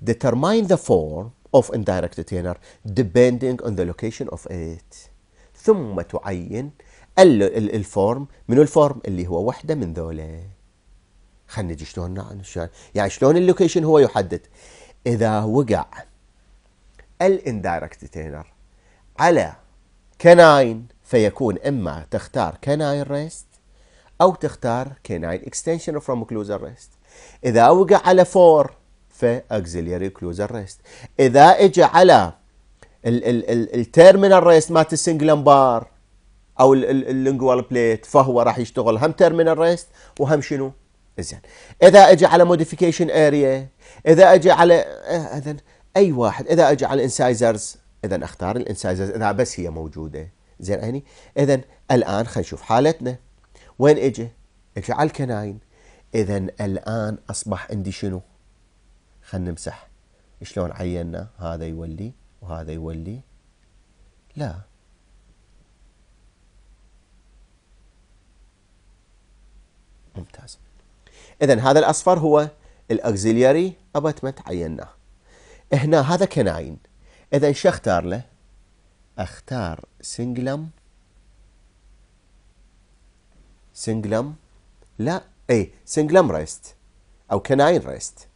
determine the form of indirect retainer depending on the location of it ثم تعين الفورم من الفورم اللي هو وحدة من ذولا خلينا نجي شلون يعني شلون اللوكيشن هو يحدد اذا وقع الاندايركت ديتينر على كناين فيكون اما تختار كناين ريست او تختار كناين اكستنشن فروم كلوزر ريست اذا وقع على فور فاكزيليري كلوزر ريست اذا اجى على التيرمينال ريست مالت السنجل بار او اللينجوال بليت فهو راح يشتغل هم تيرمينال ريست وهم شنو زين اذا اجي على موديفيكيشن اريا اذا اجي على آه، اذا اي واحد اذا اجي على الانسايزرز اذا اختار الانسايزرز اذا بس هي موجوده زين هني اذا الان خلينا نشوف حالتنا وين اجى؟ اجى على الكناين اذا الان اصبح عندي شنو؟ خلينا نمسح شلون عينا هذا يولي وهذا يولي لا ممتاز إذا هذا الأصفر هو الأكزيلياري أباتمنت عيناه هنا هذا كناين إذا شو اختار له؟ اختار سنجلم سنجلم لا اي سنجلم ريست او كناين ريست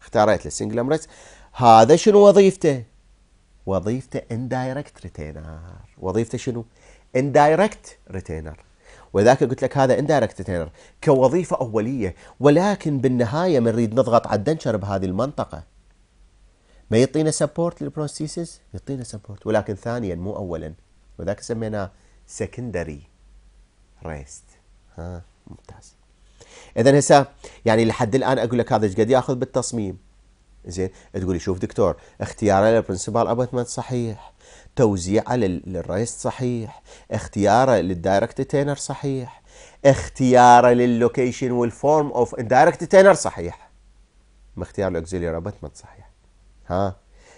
اختاريت له سنجلم ريست هذا شنو وظيفته؟ وظيفته اندايركت ريتينر وظيفته شنو؟ اندايركت ريتينر وذاك قلت لك هذا اندايركت تينر كوظيفه اوليه ولكن بالنهايه من نريد نضغط على الدنشر بهذه المنطقه ما يعطينا سبورت للبروستيسيس يعطينا سبورت ولكن ثانيا مو اولا وذاك سميناه سكندري ريست ها ممتاز اذا هسه يعني لحد الان اقول لك هذا ايش قد ياخذ بالتصميم زين تقولي شوف دكتور اختياره للبرنسبال ابوتمنت صحيح توزيعه للرئيس صحيح اختياره للدايركت تينر صحيح اختياره لللوكيشن والفورم اوف دايركت تينر صحيح اختيار الاوكسيليار ما صحيح ها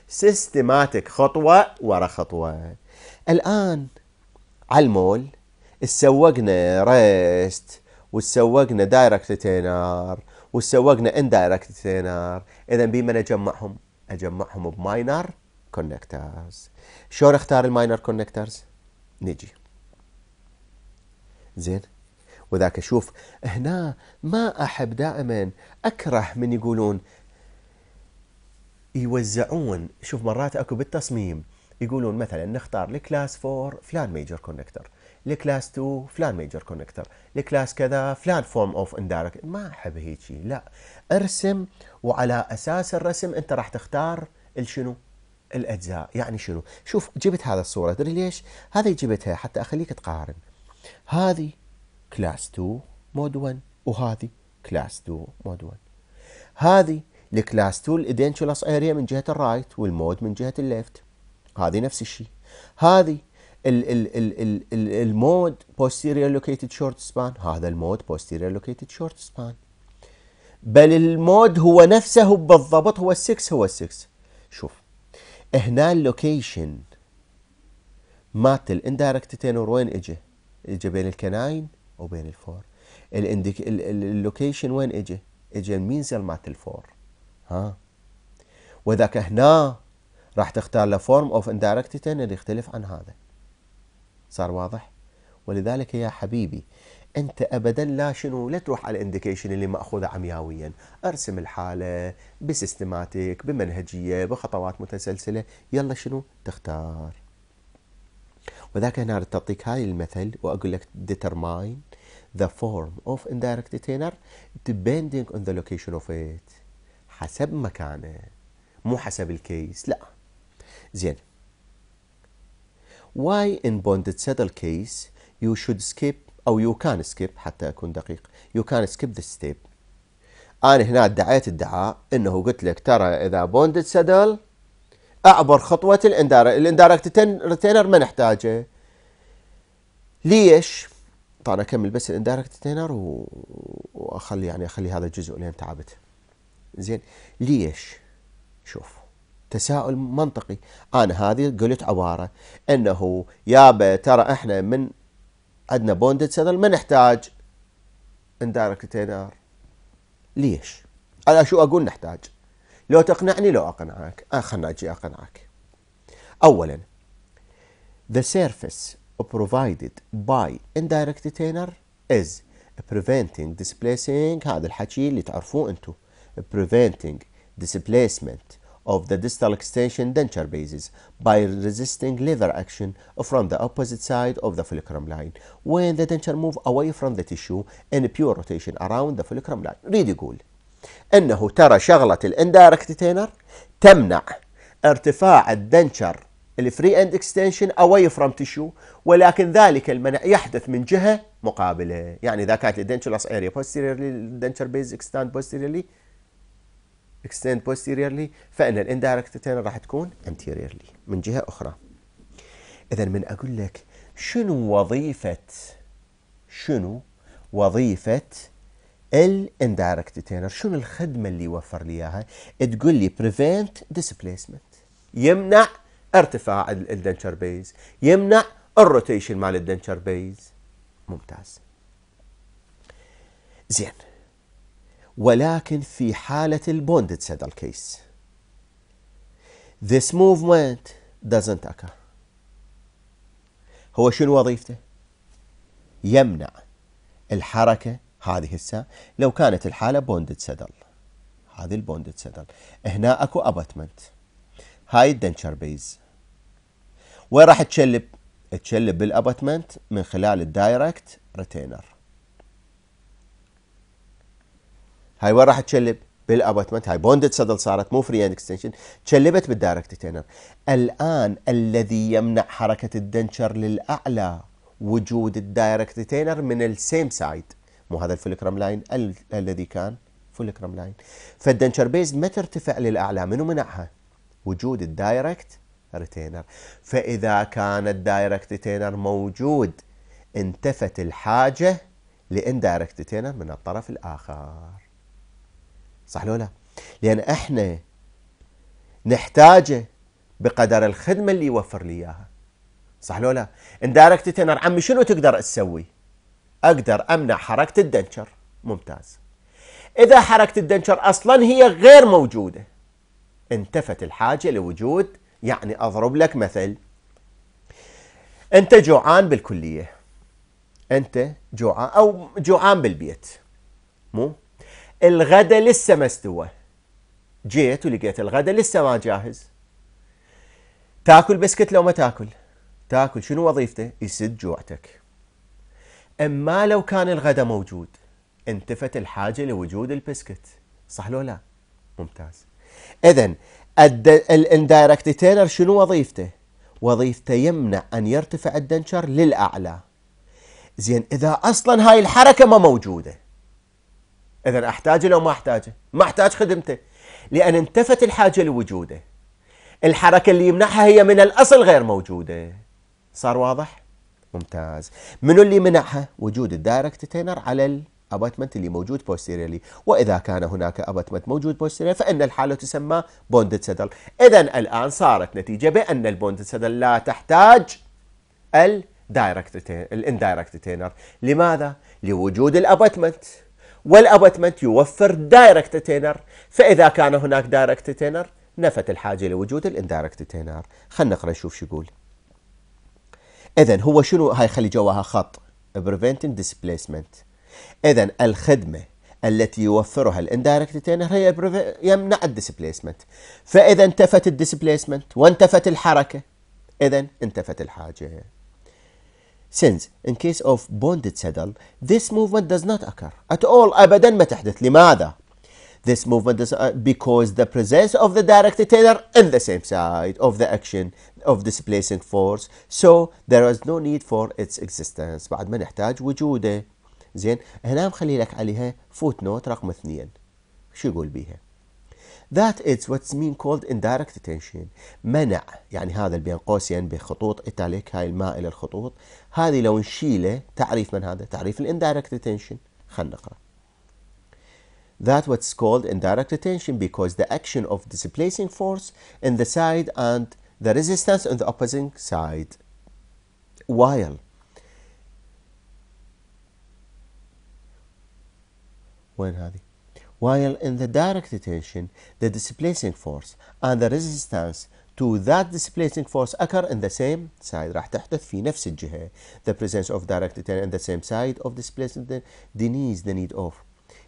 سيستماتيك خطوه ورا خطوه الان على المول تسوقنا ريست وتسوقنا دايركت تينر وتسوقنا اندايركت تينر اذا بما اجمعهم اجمعهم بماينر كونكترز شلون اختار الماينر كونكترز نجي زين وذاك شوف هنا ما احب دائما اكره من يقولون يوزعون شوف مرات اكو بالتصميم يقولون مثلا نختار لكلاس 4 فلان ميجر كونكتر لكلاس 2 فلان ميجر كونكتر لكلاس كذا فلان فورم اوف اندايركت ما احب هيك لا ارسم وعلى اساس الرسم انت راح تختار الشنو الاجزاء يعني شنو شوف جبت هذا الصوره تدري ليش هذه جبتها حتى اخليك تقارن هذه كلاس 2 مود 1 وهذه كلاس 2 مود 1 هذه الكلاس 2 الادنتشولس اريا من جهه الرايت والمود من جهه الليفت هذه نفس الشيء هذه ال ال ال ال ال المود بوستيريور لوكيتد شورت سبان هذا المود بوستيريور لوكيتد شورت سبان بل المود هو نفسه بالضبط هو 6 هو 6 شوف هنا اللوكيشن مات الاندايركت تينور وين اجى؟ اجى بين الكناين وبين الفور اللوكيشن وين اجى؟ اجى المينزل مات الفور ها وذاك هنا راح تختار له فورم اوف اندايركت تينور يختلف عن هذا صار واضح؟ ولذلك يا حبيبي انت ابدا لا شنو لا تروح على الانديكيشن اللي ماخوذه عمياويا ارسم الحاله بسيستماتيك بمنهجيه بخطوات متسلسله يلا شنو تختار وذاك هنا تعطيك هاي المثل واقول لك determine the form of indirect detainer depending on the location of it حسب مكانه مو حسب الكيس لا زين why in bonded settle case you should skip أو يو كان سكيب حتى أكون دقيق يو كان سكيب this ستيب أنا هنا ادعيت ادعاء أنه قلت لك ترى إذا بوند سدل أعبر خطوة الانداركت الاندايركت ريتينر ما نحتاجه ليش؟ طبعا أكمل بس الاندايركت ريتينر و... وأخلي يعني أخلي هذا الجزء لين تعبت زين ليش؟ شوف تساؤل منطقي أنا هذه قلت عبارة أنه يابا ترى إحنا من عندنا بوندد سيلر ما نحتاج اندايركت ان ليش؟ انا شو اقول نحتاج؟ لو تقنعني لو اقنعك آه خلنا اجي اقنعك اولا the surface provided by indirect retainer is preventing displacing هذا الحكي اللي تعرفوه انتم preventing displacement of the distal extension denture bases by resisting lever action from the opposite side of the fulcrum line when the denture move away from the tissue in pure rotation around the fulcrum line ريد يقول انه ترى شغلة الاندايركت تينر تمنع ارتفاع الدنشر الفري اند اكستنشن اواي فروم تيشو ولكن ذلك المنع يحدث من جهه مقابله يعني اذا كانت الدنتشر اريا بوستيريرلي الدنشر بيز اكستاند بوستيريرلي اكستند بوستيريرلي فإن الاندايركت return راح تكون انتيريرلي من جهة أخرى إذا من أقول لك شنو وظيفة شنو وظيفة الاندايركت تينر شنو الخدمة اللي يوفر لي إياها تقول لي بريفنت ديسبليسمنت يمنع ارتفاع الدنتشر بيز يمنع الروتيشن مال الدنتشر بيز ممتاز زين ولكن في حالة البوندد سيدل كيس this movement doesn't occur هو شنو وظيفته؟ يمنع الحركة هذه هسه لو كانت الحالة بوندد سدل هذه البوندد سدل هنا اكو اباتمنت هاي الدنشر بيز وين راح تشلب؟ تشلب بالاباتمنت من خلال الدايركت ريتينر هاي وين راح تشلب بالابوتمنت هاي بوندد سدل صارت مو فري اند اكستنشن تشلبت بالدايركت تينر الان الذي يمنع حركه الدنشر للاعلى وجود الدايركت تينر من السيم سايد مو هذا الفولكرم لاين الذي كان فولكرم لاين فالدنشر بيز ما ترتفع للاعلى منو منعها وجود الدايركت ريتينر فاذا كان الدايركت ريتينر موجود انتفت الحاجه لاندايركت ريتينر من الطرف الاخر صح لو لا؟ لأن احنا نحتاجه بقدر الخدمة اللي يوفر لي إياها صح لو لا؟ اندايركت تنر عمي شنو تقدر تسوي؟ أقدر أمنع حركة الدنشر ممتاز إذا حركة الدنشر أصلا هي غير موجودة انتفت الحاجة لوجود يعني أضرب لك مثل أنت جوعان بالكلية أنت جوعان أو جوعان بالبيت مو الغدا لسه ما استوى جيت ولقيت الغدا لسه ما جاهز تاكل بسكت لو ما تاكل تاكل شنو وظيفته يسد جوعتك اما لو كان الغدا موجود انتفت الحاجه لوجود البسكت صح لو لا ممتاز اذا الاندايركت تيلر شنو وظيفته وظيفته يمنع ان يرتفع الدنشر للاعلى زين اذا اصلا هاي الحركه ما موجوده إذا أحتاجه لو ما أحتاجه ما أحتاج خدمته لأن انتفت الحاجة لوجوده الحركة اللي يمنعها هي من الأصل غير موجودة صار واضح؟ ممتاز منو اللي منعها؟ وجود الدايركت تينر على الاباتمنت اللي موجود بوستيريلي واذا كان هناك اباتمنت موجود بوستيريلي فان الحاله تسمى بوندت سدل اذا الان صارت نتيجه بان البوندت سدل لا تحتاج الدايركت الاندايركت تينر لماذا؟ لوجود الاباتمنت والابتمنت يوفر دايركت تينر فاذا كان هناك دايركت تينر نفت الحاجه لوجود الاندايركت تينر خلينا نقرا نشوف شو يقول اذا هو شنو هاي خلي جواها خط preventing displacement اذا الخدمه التي يوفرها الاندايركت تينر هي يمنع الديسبليسمنت فاذا انتفت الديسبليسمنت وانتفت الحركه اذا انتفت الحاجه since in case of bonded saddle this movement does not occur at all أبدا ما تحدث لماذا This movement is uh, because the presence of the directed tailor in the same side of the action of displacing force so there is no need for its existence بعد ما نحتاج وجوده زين هنا مخلي لك عليها فوت نوت رقم اثنين شو يقول بيها That is what's mean called indirect attention منع يعني هذا بين قوسين بخطوط إيتاليك هاي المائلة الخطوط هذه لو نشيله تعريف من هذا تعريف الاندايركت tension خلنا نقرأ That what's called indirect attention because the action of displacing force in the side and the resistance on the opposing side while وين هذه while in the direct tension, the displacing force and the resistance to that displacing force occur in the same side راح تحدث في نفس الجهة the presence of direct tension in the same side of displacement denies the need of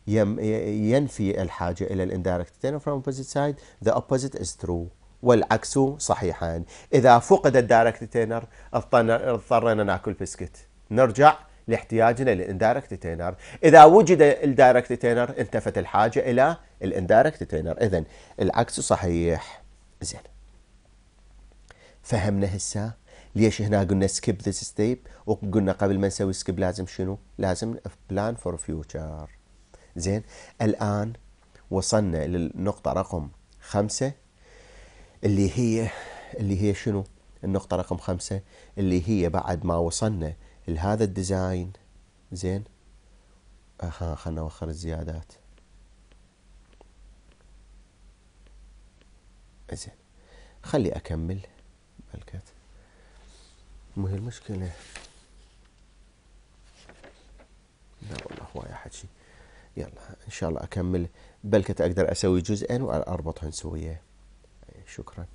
ينفي الحاجة إلى indirect tension from opposite side the opposite is true والعكس صحيحان إذا فقد الدايركت ريتينر اضطرنا ناكل بسكت نرجع لاحتياجنا للاندايركت تينر اذا وجد الدايركت تينر انتفت الحاجه الى الاندايركت تينر اذا العكس صحيح زين فهمنا هسه ليش هنا قلنا سكيب ذيس ستيب وقلنا قبل ما نسوي سكيب لازم شنو لازم بلان فور فيوتشر زين الان وصلنا للنقطه رقم خمسة اللي هي اللي هي شنو النقطة رقم خمسة اللي هي بعد ما وصلنا لهذا الديزاين زين ها آه، خلنا نوخر الزيادات زين خلي اكمل بلكت مو هي المشكله لا والله هواي حكي يلا ان شاء الله اكمل بلكت اقدر اسوي جزئين واربطهم سويه شكرا